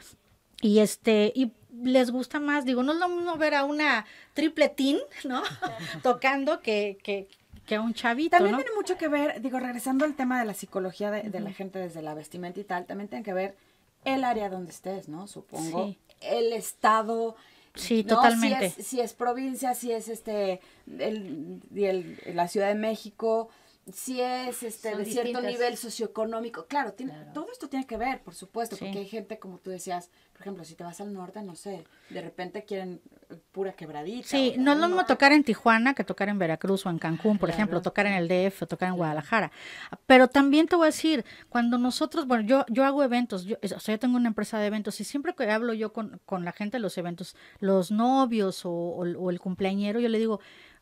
y este, y les gusta más, digo, no es lo mismo ver a una tripletín, ¿no? Tocando que, que, que a un chavito. También tiene mucho que ver, digo, regresando al tema de la psicología de, la gente desde la vestimenta y tal, también tiene que ver el área donde estés, ¿no? Supongo. El estado. Sí, totalmente. Si es, provincia, si es este la Ciudad de México, si es este, de cierto nivel socioeconómico. Claro, tiene, todo esto tiene que ver, por supuesto, porque hay gente, como tú decías, por ejemplo, si te vas al norte, no sé, de repente quieren eh, pura quebradita. Sí, no es lo mismo tocar en Tijuana que tocar en Veracruz o en Cancún, por ejemplo, tocar en el DF o tocar en Guadalajara. Pero también te voy a decir, cuando nosotros, bueno, yo, yo hago eventos, yo, o sea, yo tengo una empresa de eventos y siempre que hablo yo con, con la gente de los eventos, los novios o, o el cumpleañero, yo le digo,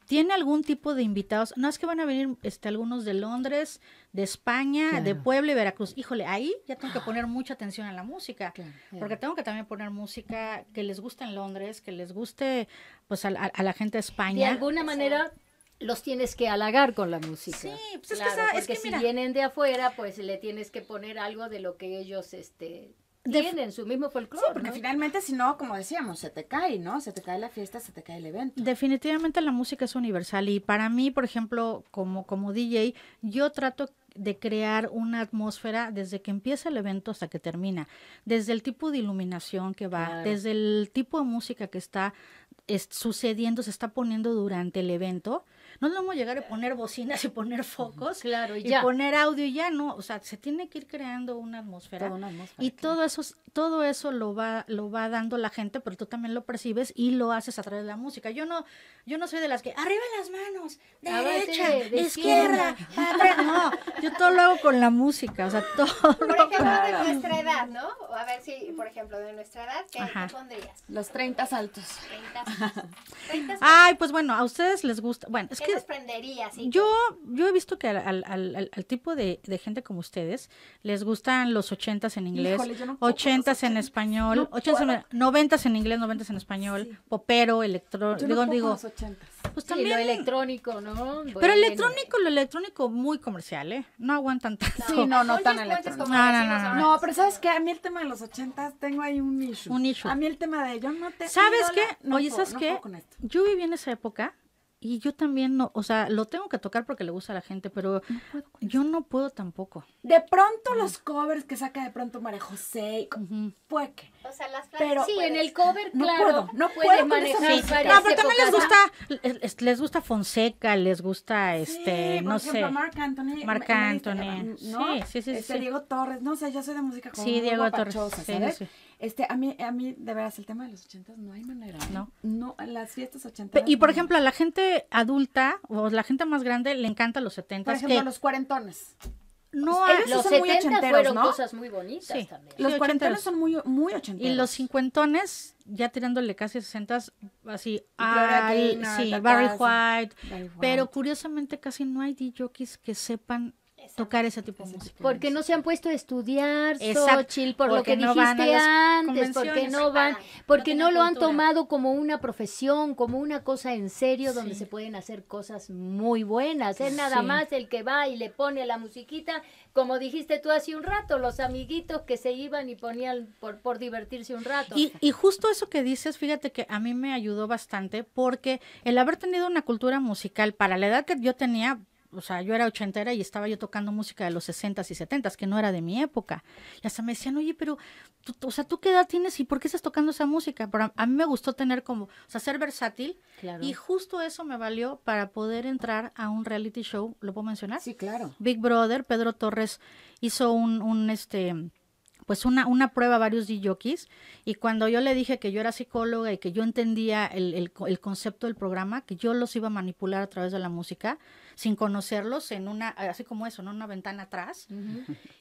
¿Tiene algún tipo de invitados? No es que van a venir este, algunos de Londres, de España, de Puebla y Veracruz. Híjole, ahí ya tengo que poner mucha atención a la música, porque tengo que también poner música que les guste en Londres, que les guste pues a, la gente de España. De alguna manera los tienes que halagar con la música. Sí, pues es que, si vienen de afuera, pues le tienes que poner algo de lo que ellos este tienen su mismo folclore. Sí, porque finalmente, si no, como decíamos, se te cae, ¿no? Se te cae la fiesta, se te cae el evento. Definitivamente la música es universal y para mí, por ejemplo, como, como DJ, yo trato de crear una atmósfera desde que empieza el evento hasta que termina, desde el tipo de iluminación que va, desde el tipo de música que está sucediendo, se está poniendo durante el evento no vamos a llegar a poner bocinas y poner focos claro, y, ya. poner audio y ya no, o sea, se tiene que ir creando una atmósfera, y todo eso todo eso lo va lo va dando la gente, pero tú también lo percibes y lo haces a través de la música. Yo no yo no soy de las que arriba las manos, ah, derecha, izquierda, no, yo todo lo hago con la música, o sea, todo. Por ejemplo, de nuestra edad, ¿no? A ver si, por ejemplo, de nuestra edad, ¿qué, pondrías? Los 30 saltos. 30 saltos. Ay, pues bueno, a ustedes les gusta, bueno, es que... yo, yo he visto que al, tipo de, gente como ustedes les gustan los ochentas en inglés, ochentas en español, ochentas en, noventas en inglés, noventas en español, popero, electrónico, digo, digo, los ochentas. Pues lo electrónico, ¿no? pero electrónico, lo electrónico muy comercial, ¿eh? No aguantan tanto. Sí, no, no tan electrónico. No, no, pero ¿sabes qué? A mí el tema de los ochentas tengo ahí un issue. Un issue. A mí el tema de ellos no te... ¿Sabes qué? Oye, ¿sabes qué? Yo viví en esa época y yo también no, o sea, lo tengo que tocar porque le gusta a la gente, pero yo no puedo tampoco. De pronto los covers que saca de pronto María José, y, que o sea, las pero sí, en el cover, no claro, puedo, no puedo manejar No, pero también les gusta, eh, les, gusta Fonseca, les gusta, este, no por ejemplo, Marc Anthony. Marc Anthony, ah, sí, sí, sí, este, Diego Torres, no sé, yo soy de música como Sí, Diego Torres, ¿sabes? Este, a mí, a mí, de veras, el tema de los ochentas no hay manera. ¿eh? No. No, las fiestas ochentas. Y, por ejemplo, a la gente adulta o la gente más grande le encanta los setentas. Por ejemplo, los cuarentones no hay, los son fueron cosas muy bonitas también. Los cuarentones son muy, muy Y los cincuentones, ya tirándole casi sesentas, así, ay, sí, Barry White, White, Pero curiosamente casi no hay DJs que sepan tocar ese tipo de música. Porque no se han puesto a estudiar, Xochitl, por lo que dijiste antes, porque no van, porque no, lo han tomado como una profesión, como una cosa en serio donde se pueden hacer cosas muy buenas. Es nada más el que va y le pone la musiquita, como dijiste tú hace un rato, los amiguitos que se iban y ponían por, por divertirse un rato. Y, y justo eso que dices, fíjate que a mí me ayudó bastante porque el haber tenido una cultura musical para la edad que yo tenía, o sea, yo era ochentera y estaba yo tocando música de los sesentas y setentas, que no era de mi época. Y hasta me decían, oye, pero, o sea, ¿tú qué edad tienes y por qué estás tocando esa música? Pero a, mí me gustó tener como, o sea, ser versátil. Y justo eso me valió para poder entrar a un reality show, ¿lo puedo mencionar? Sí, claro. Big Brother, Pedro Torres hizo un, un este, pues una, una prueba a varios DJs y cuando yo le dije que yo era psicóloga y que yo entendía el, concepto del programa, que yo los iba a manipular a través de la música, sin conocerlos, en una, así como eso, en ¿no? una ventana atrás.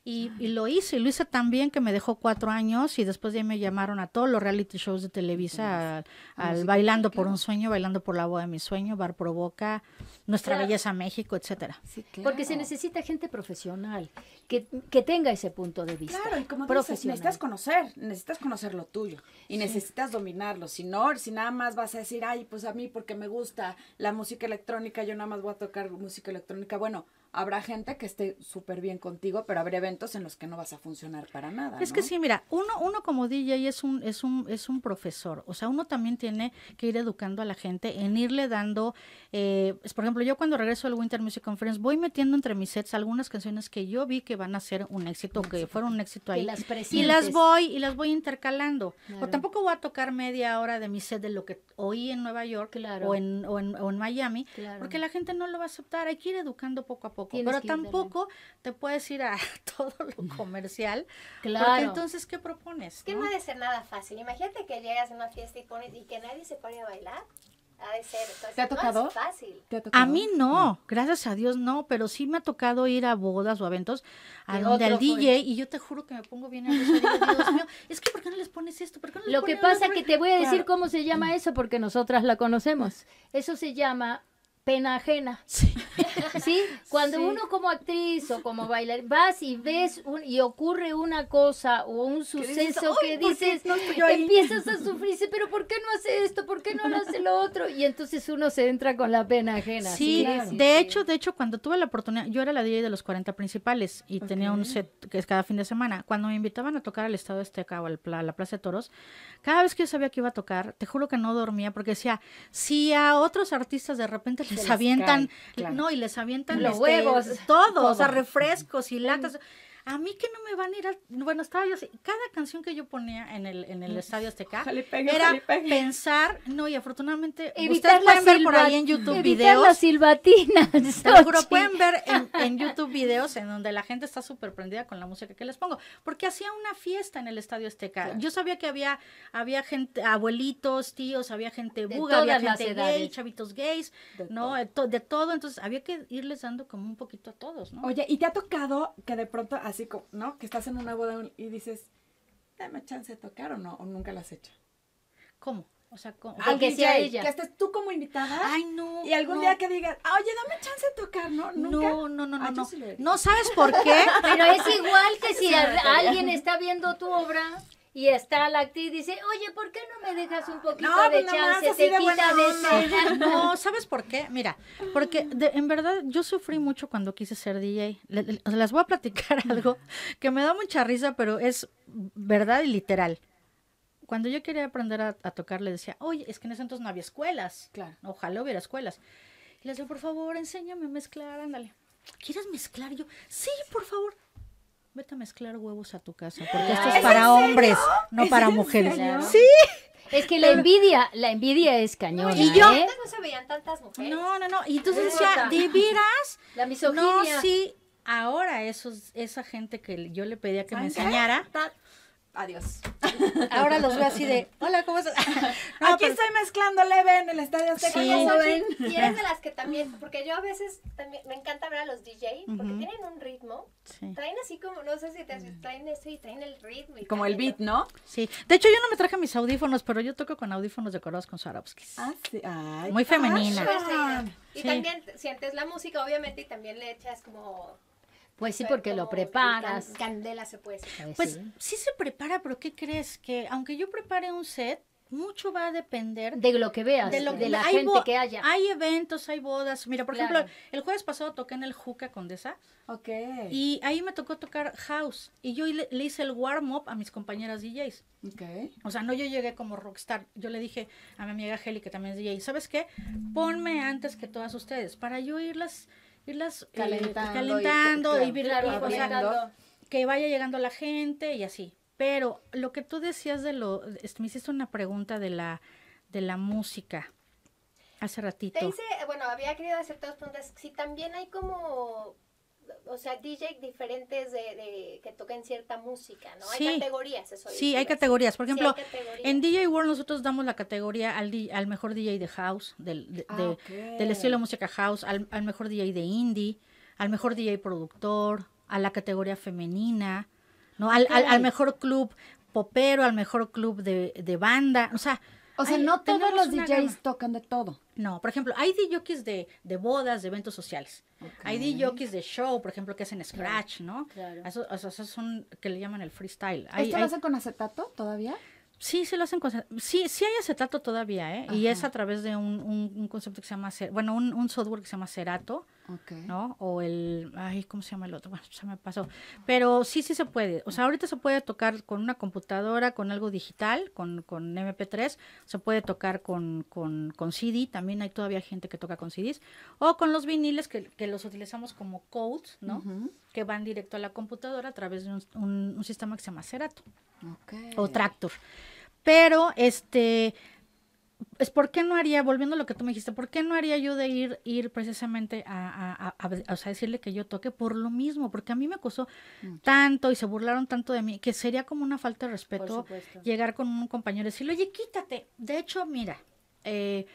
y, lo hice, y lo hice tan bien que me dejó cuatro años y después de ahí me llamaron a todos los reality shows de Televisa, al, Bailando por un Sueño, Bailando por la voz de mi Sueño, Bar Provoca, Nuestra Belleza México, etcétera. Porque se necesita gente profesional que, que, tenga ese punto de vista. Claro, y como dices, necesitas conocer, necesitas conocer lo tuyo y necesitas dominarlo. Si no, si nada más vas a decir, ay, pues a mí porque me gusta la música electrónica, yo nada más voy a tocar música electrónica. Bueno, Habrá gente que esté súper bien contigo, pero habrá eventos en los que no vas a funcionar para nada. Es que sí, mira, uno, uno como DJ es un, es un, es un profesor. O sea, uno también tiene que ir educando a la gente en irle dando, eh, por ejemplo, yo cuando regreso al Winter Music Conference voy metiendo entre mis sets algunas canciones que yo vi que van a ser un éxito, que fueron un éxito ahí. y las voy, y las voy intercalando. O tampoco voy a tocar media hora de mi set de lo que oí en Nueva York claro. o, en, Miami, porque la gente no lo va a aceptar. Hay que ir educando poco a poco pero tampoco te puedes ir a todo lo comercial. Claro. Porque entonces, ¿qué propones? que no? ha de ser nada fácil. Imagínate que llegas a una fiesta y, pones, y que nadie se pone a bailar. Ha de ser. ¿Te ha tocado? fácil. A mí no, gracias a Dios no, pero sí me ha tocado ir a bodas o eventos a donde al DJ y yo te juro que me pongo bien a Dios es que ¿por qué no les pones esto? Lo que pasa es que te voy a decir cómo se llama eso porque nosotras la conocemos. Pues. Eso se llama pena ajena. Sí. Cuando uno como actriz o como bailar, vas y ves un, y ocurre una cosa o un suceso que dices, empiezas a sufrirse, pero ¿por qué no hace esto? ¿Por qué no lo hace lo otro? Y entonces uno se entra con la pena ajena. Sí, de hecho, de hecho, cuando tuve la oportunidad, yo era la DJ de los 40 principales y tenía un set que es cada fin de semana. Cuando me invitaban a tocar al Estado de Azteca o a la Plaza de Toros, cada vez que yo sabía que iba a tocar, te juro que no dormía porque decía, si a otros artistas de repente les les avientan, no, y les avientan los este, huevos, todos a o sea, refrescos y latas a mí que no me van a ir a... Bueno, estaba yo así, cada canción que yo ponía en el, en el mm. Estadio Azteca era pensar, no, y afortunadamente ustedes pueden ver por ahí en YouTube videos. las silbatinas. Seguro pueden ver en, en, YouTube videos en donde la gente está súper prendida con la música que les pongo, porque hacía una fiesta en el Estadio Azteca. Yo sabía que había, había gente, abuelitos, tíos, había gente buga, había gente gay, chavitos gays, ¿no? De todo, entonces había que irles dando como un poquito a todos, ¿no? Oye, ¿y te ha tocado que de pronto... ¿no? Que estás en una boda y dices, dame chance de tocar o no, o nunca las has hecho. ¿Cómo? O sea, con, que sea ella. Que estés tú como invitada. Ay, no. Y algún día que digas, oye, dame chance de tocar, ¿no? ¿Nunca? No, no, no, ah, no. no sabes por qué. Pero es igual que si alguien está viendo tu obra y está la actriz dice, oye, ¿por qué no me dejas un poquito de chance? Pues de quita de No, ¿sabes por qué? Mira, porque en verdad yo sufrí mucho cuando quise ser DJ. les voy a platicar algo que me da mucha risa, pero es verdad y literal. Cuando yo quería aprender a, tocar, le decía, oye, es que en ese entonces no había escuelas. Claro. Ojalá hubiera escuelas. Y le decía, por favor, enséñame a mezclar, ándale. ¿Quieres mezclar? Yo, sí, por favor vete a mezclar huevos a tu casa, porque esto es para hombres, no para mujeres. Sí. Es que la envidia, la envidia es cañona. y yo ¿eh? no se veían tantas mujeres. No, no, no. Y entonces decía, ¿de La misoginia. No, sí. Ahora esos, esa gente que yo le pedía que me enseñara, Adiós. Ahora los veo así de, hola, ¿cómo estás? Aquí estoy mezclando ven? en el Estadio sí. ¿cómo ven? Y eres de las que también, porque yo a veces también me encanta ver a los DJ, porque tienen un ritmo, traen así como, no sé si te, traen eso y traen el ritmo. como el beat, ¿no? Sí. De hecho, yo no me traje mis audífonos, pero yo toco con audífonos decorados con Swarovski. Ah, sí. Ay, Muy femenina. y también sientes la música, obviamente, y también le echas como pues sí, porque lo oh, preparas. candela se puede Pues, pues sí. se prepara, pero ¿qué crees? Que aunque yo prepare un set, mucho va a depender de lo que veas, de, la gente que haya. Hay eventos, hay bodas. Mira, por ejemplo, el jueves pasado toqué en el Juca Condesa. Ok. Y ahí me tocó tocar house. Y yo le, le hice el warm-up a mis compañeras DJs. Ok. O sea, no yo llegué como rockstar. Yo le dije a mi amiga Heli, que también es DJ, ¿sabes qué? Ponme antes que todas ustedes para yo irlas irlas eh, calentando, y, que vaya llegando la gente y así. Pero lo que tú decías de lo, este, me hiciste una pregunta de la, de la música hace ratito. Te hice, bueno, había querido hacer dos preguntas. Si también hay como o sea, DJ diferentes de, que toquen cierta música, ¿no? Hay categorías, eso. Sí, hay categorías. Por ejemplo, en DJ World nosotros damos la categoría al, al mejor DJ de house, ah, del, estilo de música house, al, mejor DJ de indie, al mejor DJ productor, a la categoría femenina, ¿no? Al, al, al mejor club popero, al mejor club de, de banda, o sea, o sea, no todos los DJs tocan de todo. No, por ejemplo, hay DJs de, de bodas, de eventos sociales. Hay DJs de show, por ejemplo, que hacen scratch, ¿no? Claro. Eso, sea, es que le llaman el freestyle. ¿Esto lo hacen con acetato todavía? Sí, se lo hacen con acetato. Sí, sí hay acetato todavía, ¿eh? Y es a través de un, concepto que se llama, bueno, un, un software que se llama Cerato ¿No? O el, ay, ¿cómo se llama el otro? Bueno, se me pasó. Pero sí, sí se puede. O sea, ahorita se puede tocar con una computadora, con algo digital, con, MP3, se puede tocar con, con, CD, también hay todavía gente que toca con CDs, o con los viniles que, los utilizamos como codes, ¿no? Que van directo a la computadora a través de un, un, sistema que se llama Cerato okay. o Tractor. Pero, este, es pues, ¿por qué no haría, volviendo a lo que tú me dijiste, ¿por qué no haría yo de ir, ir precisamente a, a, a decirle que yo toque por lo mismo? Porque a mí me acusó tanto y se burlaron tanto de mí que sería como una falta de respeto llegar con un compañero y decirle, oye, quítate. De hecho, mira, eh,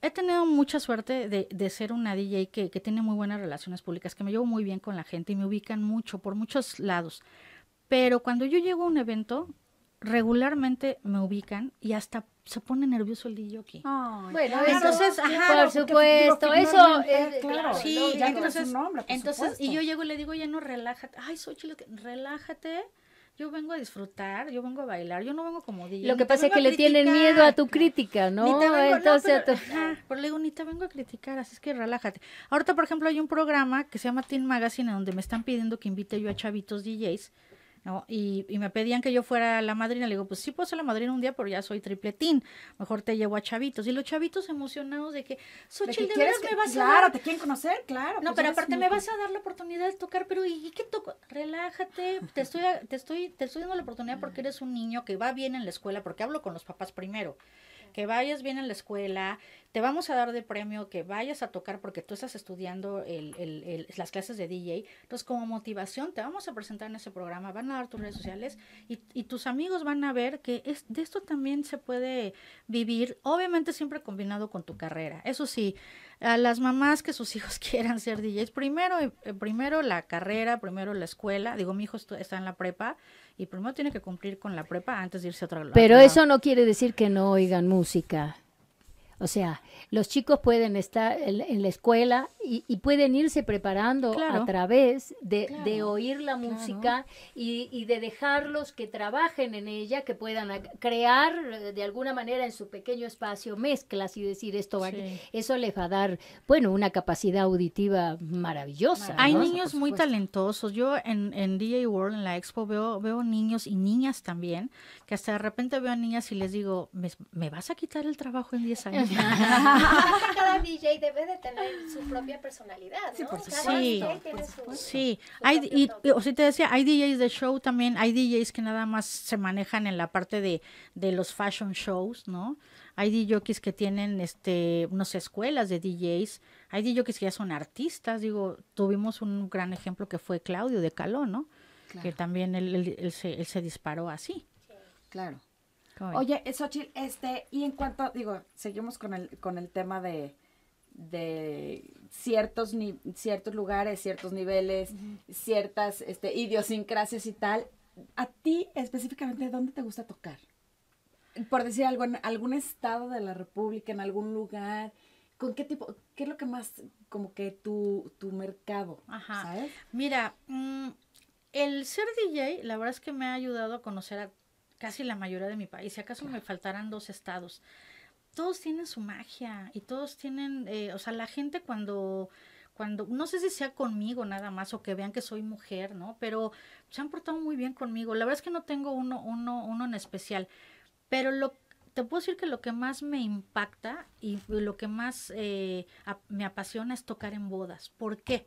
he tenido mucha suerte de, de ser una DJ que, que, tiene muy buenas relaciones públicas, que me llevo muy bien con la gente y me ubican mucho por muchos lados. Pero cuando yo llego a un evento, regularmente me ubican y hasta se pone nervioso el DJ. aquí. bueno, entonces, por supuesto, eso, claro, sí, entonces, nombre, y yo llego y le digo, ya no, relájate, ay, soy chilo, relájate, yo vengo a disfrutar, yo vengo a bailar, yo no vengo como DJ. Lo que pasa es que le tienen miedo a tu crítica, ¿no? entonces, le digo, ni te vengo a criticar, así es que relájate. Ahorita, por ejemplo, hay un programa que se llama Teen Magazine, donde me están pidiendo que invite yo a chavitos DJs, ¿no? Y, me pedían que yo fuera la madrina. Le digo, pues sí puedo ser la madrina un día, pero ya soy tripletín. Mejor te llevo a chavitos. Y los chavitos emocionados de que, Xochitl, me vas a dar. te quieren conocer, claro. No, pues pero aparte me vas a dar la oportunidad de tocar, pero ¿y, qué toco? Relájate, te estoy, te, estoy, te estoy dando la oportunidad porque mm. eres un niño que va bien en la escuela, porque hablo con los papás primero que vayas bien en la escuela, te vamos a dar de premio que vayas a tocar porque tú estás estudiando las clases de DJ. Entonces, como motivación, te vamos a presentar en ese programa, van a dar tus redes sociales y, tus amigos van a ver que es, de esto también se puede vivir, obviamente siempre combinado con tu carrera. Eso sí, a las mamás que sus hijos quieran ser DJs, primero, eh, primero la carrera, primero la escuela. Digo, mi hijo está en la prepa y primero tiene que cumplir con la prepa antes de irse a otra. Pero eso no quiere decir que no oigan música. O sea, los chicos pueden estar en, la escuela y, pueden irse preparando a través de, oír la música y, de dejarlos que trabajen en ella, que puedan crear eh, de alguna manera en su pequeño espacio mezclas y decir esto, va, eso les va a dar, bueno, una capacidad auditiva maravillosa. Hay niños muy talentosos. Yo en, en World, en la expo, veo, veo niños y niñas también, que hasta de repente veo a niñas y les digo, ¿me, me vas a quitar el trabajo en 10 años? Cada DJ debe de tener su propia personalidad, ¿no? Sí, sí, sí. hay, y, o si te decía, hay DJs de show también, hay DJs que nada más se manejan en la parte de, los fashion shows, ¿no? Hay DJs que tienen, este, unas escuelas de DJs, hay DJs que ya son artistas, digo, tuvimos un gran ejemplo que fue Claudio de Caló, ¿no? Que también él, se, él se disparó así. Claro. Oye, eh, Xochitl, este, y en cuanto, digo, seguimos con el, con el tema de, de ciertos, ni, ciertos lugares, ciertos niveles, ciertas este, idiosincrasias y tal. ¿A ti específicamente dónde te gusta tocar? Por decir algo, en algún estado de la República, en algún lugar, ¿con qué tipo, qué es lo que más, como que tu, tu mercado, Ajá. Mira, mm, el ser DJ, la verdad es que me ha ayudado a conocer a casi la mayoría de mi país, si acaso me faltaran dos estados. Todos tienen su magia y todos tienen, eh, o sea, la gente cuando, cuando, no sé si sea conmigo nada más o que vean que soy mujer, ¿no? Pero se han portado muy bien conmigo. La verdad es que no tengo uno, uno, uno en especial, pero lo te puedo decir que lo que más me impacta y lo que más eh, me apasiona es tocar en bodas. ¿Por qué?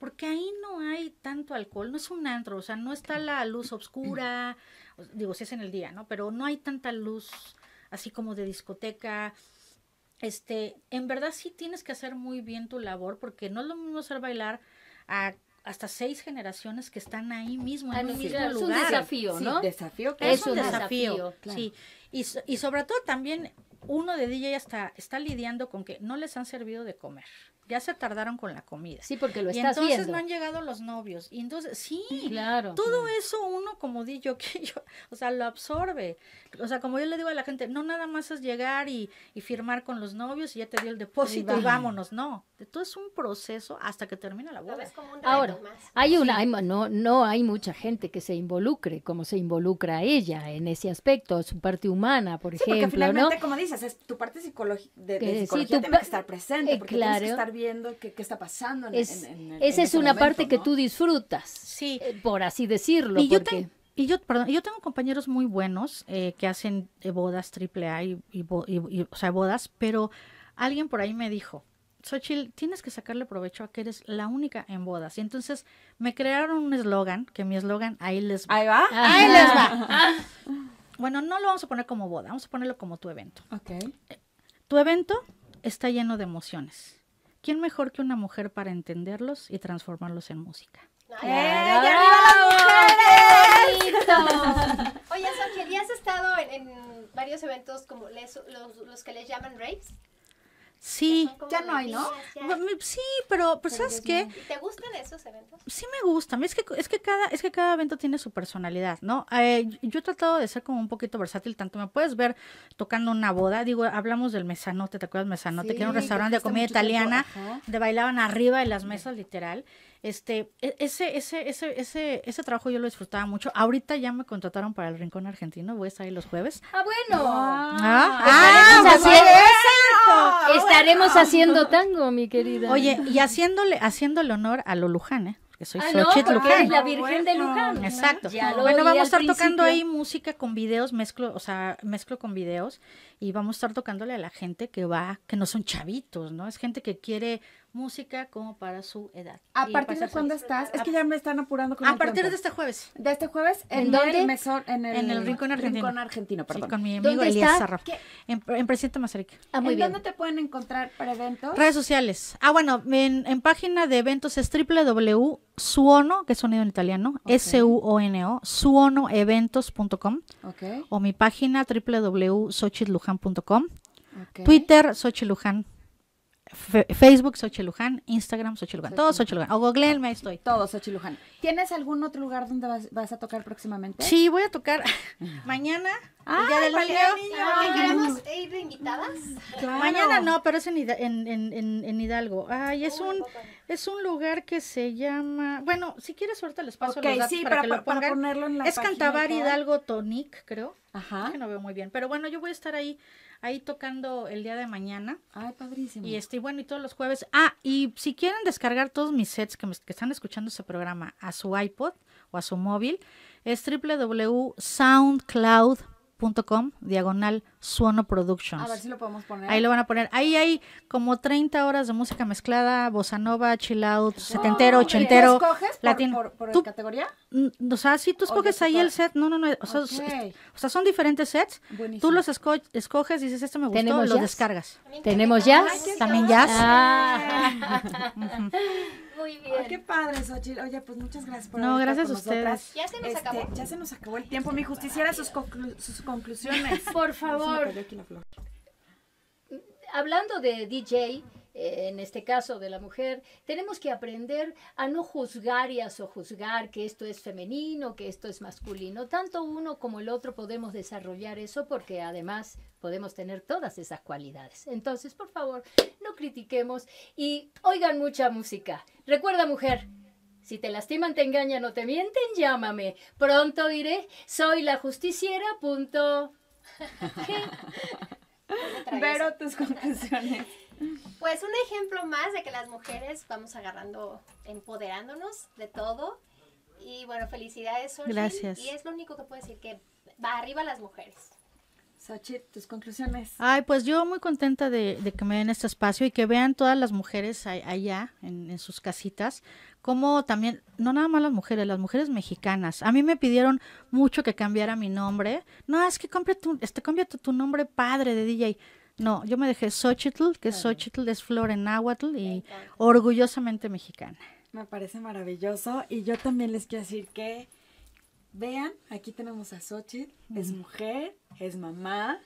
porque ahí no hay tanto alcohol, no es un antro, o sea, no está la luz oscura, digo, si es en el día, ¿no? Pero no hay tanta luz así como de discoteca. Este, en verdad sí tienes que hacer muy bien tu labor porque no es lo mismo hacer bailar a hasta seis generaciones que están ahí mismo en el ah, mismo lugar. Es un desafío, ¿no? Sí, desafío, es, un, desafío, claro. sí. Y, sobre todo también uno de DJ está está lidiando con que no les han servido de comer ya se tardaron con la comida. Sí, porque lo y entonces no han llegado los novios. Y entonces, sí, claro. Todo eso uno, como di yo, que yo, o sea, lo absorbe. O sea, como yo le digo a la gente, no nada más es llegar y, firmar con los novios y ya te dio el depósito y, vámonos. No, todo es un proceso hasta que termina la boda. Ahora, hay una, no, no hay mucha gente que se involucre como se involucra ella en ese aspecto, su parte humana, por ejemplo. Porque como dices, es tu parte psicológica de, tiene que estar presente, porque claro. tienes que qué, está pasando. esa es una parte que tú disfrutas, sí. Eh, por así decirlo. Y yo, yo, tengo compañeros muy buenos eh, que hacen eh, bodas triple A bodas, pero alguien por ahí me dijo, Xochitl, tienes que sacarle provecho a que eres la única en bodas. Y entonces me crearon un eslogan, que mi eslogan, ahí les va. Ahí les va. Bueno, no lo vamos a poner como boda, vamos a ponerlo como tu evento. Ok. tu evento está lleno de emociones. ¿quién mejor que una mujer para entenderlos y transformarlos en música? ¡Eh! ¡Ya Oye, Sánchez, ¿y has estado en, varios eventos como los, los, que les llaman raves? Sí. Ya no hay, ¿no? Pues, mm, sí, pero pues ¿sabes qué? ¿Te gustan esos eventos? Sí me gustan. Es que, es que, cada, es que cada evento tiene su personalidad, ¿no? Eh, yo he tratado de ser como un poquito versátil, tanto me puedes ver tocando una boda, digo, hablamos del mesanote, ¿te acuerdas mesanote? que era un restaurante de comida italiana, de bailaban arriba de las mesas, literal este e, ese, ese ese ese trabajo yo lo disfrutaba mucho ahorita ya me contrataron para el rincón argentino voy a estar ahí los jueves ah bueno ah, ah, ah pues, pues, Ah, estaremos haciendo tango, mi querida. Oye, y haciéndole, haciéndole honor a lo Luján, ¿eh? que soy ah, la Virgen de Luján. Exacto. bueno, vamos a estar tocando ahí música con videos, mezclo, o sea, mezclo con videos y vamos a estar tocándole a la gente que va, que no son chavitos, ¿no? Es gente que quiere música como para su edad. ¿A partir de cuándo estás? Es que ya me están apurando con A partir de este jueves. ¿De este jueves? ¿En, El mesón, en, el, en el Rincón Argentino. con mi amigo Elías Sarra. En, Presidente Mazarik. Ah, ah, muy dónde te pueden encontrar para eventos? Redes sociales. Ah, bueno, en, en página de eventos es www suono, que es sonido en italiano, S-U-O-N-O, suonoeventos.com o mi página www.sochilujan.com Twitter Sochilujan. Facebook Luján, Instagram Xochiluján, todo Xochiluján. O estoy. Todo ¿Tienes algún otro lugar donde vas, a tocar próximamente? Sí, voy a tocar mañana. ¿Queremos ah, ah, ir invitadas? Mañana no, pero es en, Hidalgo. Ay, es un, es un lugar que se llama. Bueno, si quieres, suerte les paso los para, que lo ponerlo en la es Cantabar Hidalgo Tonic, creo. Ajá. Que no veo muy bien. Pero bueno, yo voy a estar ahí ahí tocando el día de mañana. Ay, padrísimo. Y estoy bueno, y todos los jueves. Ah, y si quieren descargar todos mis sets que, están escuchando ese programa a su iPod o a su móvil, es www.soundcloud.com com diagonal Suono Productions. lo podemos poner. Ahí lo van a poner. Ahí hay como 30 horas de música mezclada, bossa nova, chill out, setentero, ochentero ochentero. ¿Tú escoges por, categoría? Mm, o sea, si tú escoges ahí el set, no, no, no. O sea, son diferentes sets. Tú los escoges escoges, dices, esto me gustó, lo descargas. ¿Tenemos jazz? También jazz. muy bien. qué padre, Xochitl. Oye, pues muchas gracias por No, gracias a ustedes. Este, ya se nos acabó. el tiempo. Mi justiciera sus, sus conclusiones. Por favor. Hablando de DJ, eh, en este caso de la mujer, tenemos que aprender a no juzgar y a sojuzgar que esto es femenino, que esto es masculino. Tanto uno como el otro podemos desarrollar eso porque además podemos tener todas esas cualidades. Entonces, por favor, no critiquemos y oigan mucha música. Recuerda, mujer, si te lastiman, te engañan o te mienten, llámame. Pronto iré. Soy la justiciera. Punto. Ver tus conclusiones. Pues un ejemplo más de que las mujeres vamos agarrando, empoderándonos de todo. Y bueno, felicidades, Xochitl. Gracias. Y es lo único que puedo decir, que va arriba las mujeres. Xochitl, tus conclusiones. Ay, pues yo muy contenta de, que me den este espacio y que vean todas las mujeres allá en, sus casitas, como también, no nada más las mujeres, las mujeres mexicanas. A mí me pidieron mucho que cambiara mi nombre. No, es que cómprate, este, tu nombre padre de DJ no, yo me dejé Xochitl, que Xochitl es flor en náhuatl y orgullosamente mexicana. Me parece maravilloso y yo también les quiero decir que vean, aquí tenemos a Xochitl, es mujer, es mamá,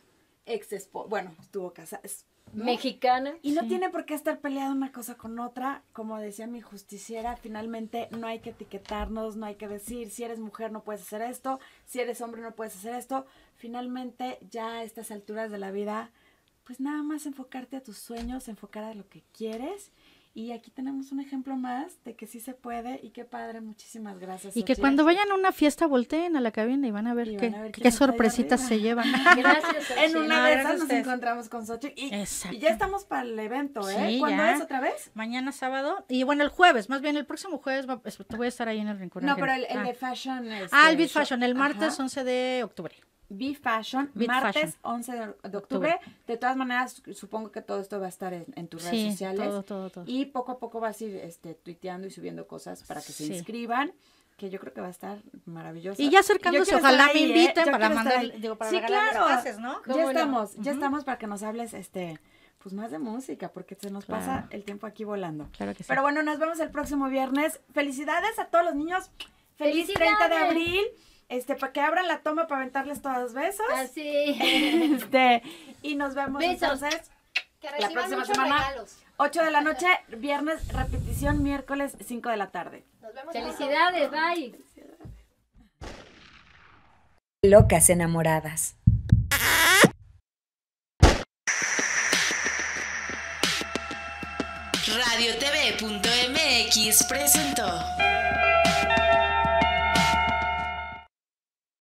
ex esposa, bueno, estuvo casada, es mexicana. Y no tiene por qué estar peleada una cosa con otra. Como decía mi justiciera, finalmente no hay que etiquetarnos, no hay que decir si eres mujer no puedes hacer esto, si eres hombre no puedes hacer esto. Finalmente ya a estas alturas de la vida pues nada más enfocarte a tus sueños, enfocar a lo que quieres. Y aquí tenemos un ejemplo más de que sí se puede y qué padre, muchísimas gracias. Y que cuando vayan a una fiesta volteen a la cabina y van a ver, qué, sorpresitas se llevan. Gracias. en una de esas nos encontramos con Sochi y, ya estamos para el evento, ¿eh? ¿Cuándo es otra vez? Mañana sábado y bueno, el jueves, más bien el próximo jueves te voy a estar ahí en el rincón. No, pero el, ah. de fashion. Ah, el este, Fashion, el martes 11 de octubre. Be Fashion, martes 11 de, octubre. De todas maneras, supongo que todo esto va a estar en, tus redes sociales. Y poco a poco vas a ir este, tuiteando y subiendo cosas para que se inscriban que yo creo que va a estar maravilloso. Y ya acercándose, ojalá me ¿eh? inviten para mandar, digo, para sí, claro. Clases, ¿no? Ya estamos, ya estamos para que nos hables, este, pues más de música, porque se nos pasa el tiempo aquí volando. Claro que sí. Pero bueno, nos vemos el próximo viernes. Felicidades a todos los niños. Feliz 30 de abril. Este, para que abran la toma para aventarles todas besos. Así. Ah, este, y nos vemos entonces la próxima semana. 8 de la noche, viernes, repetición, miércoles, 5 de la tarde. Nos vemos. Felicidades, bye. Locas enamoradas. RadioTV.mx presentó.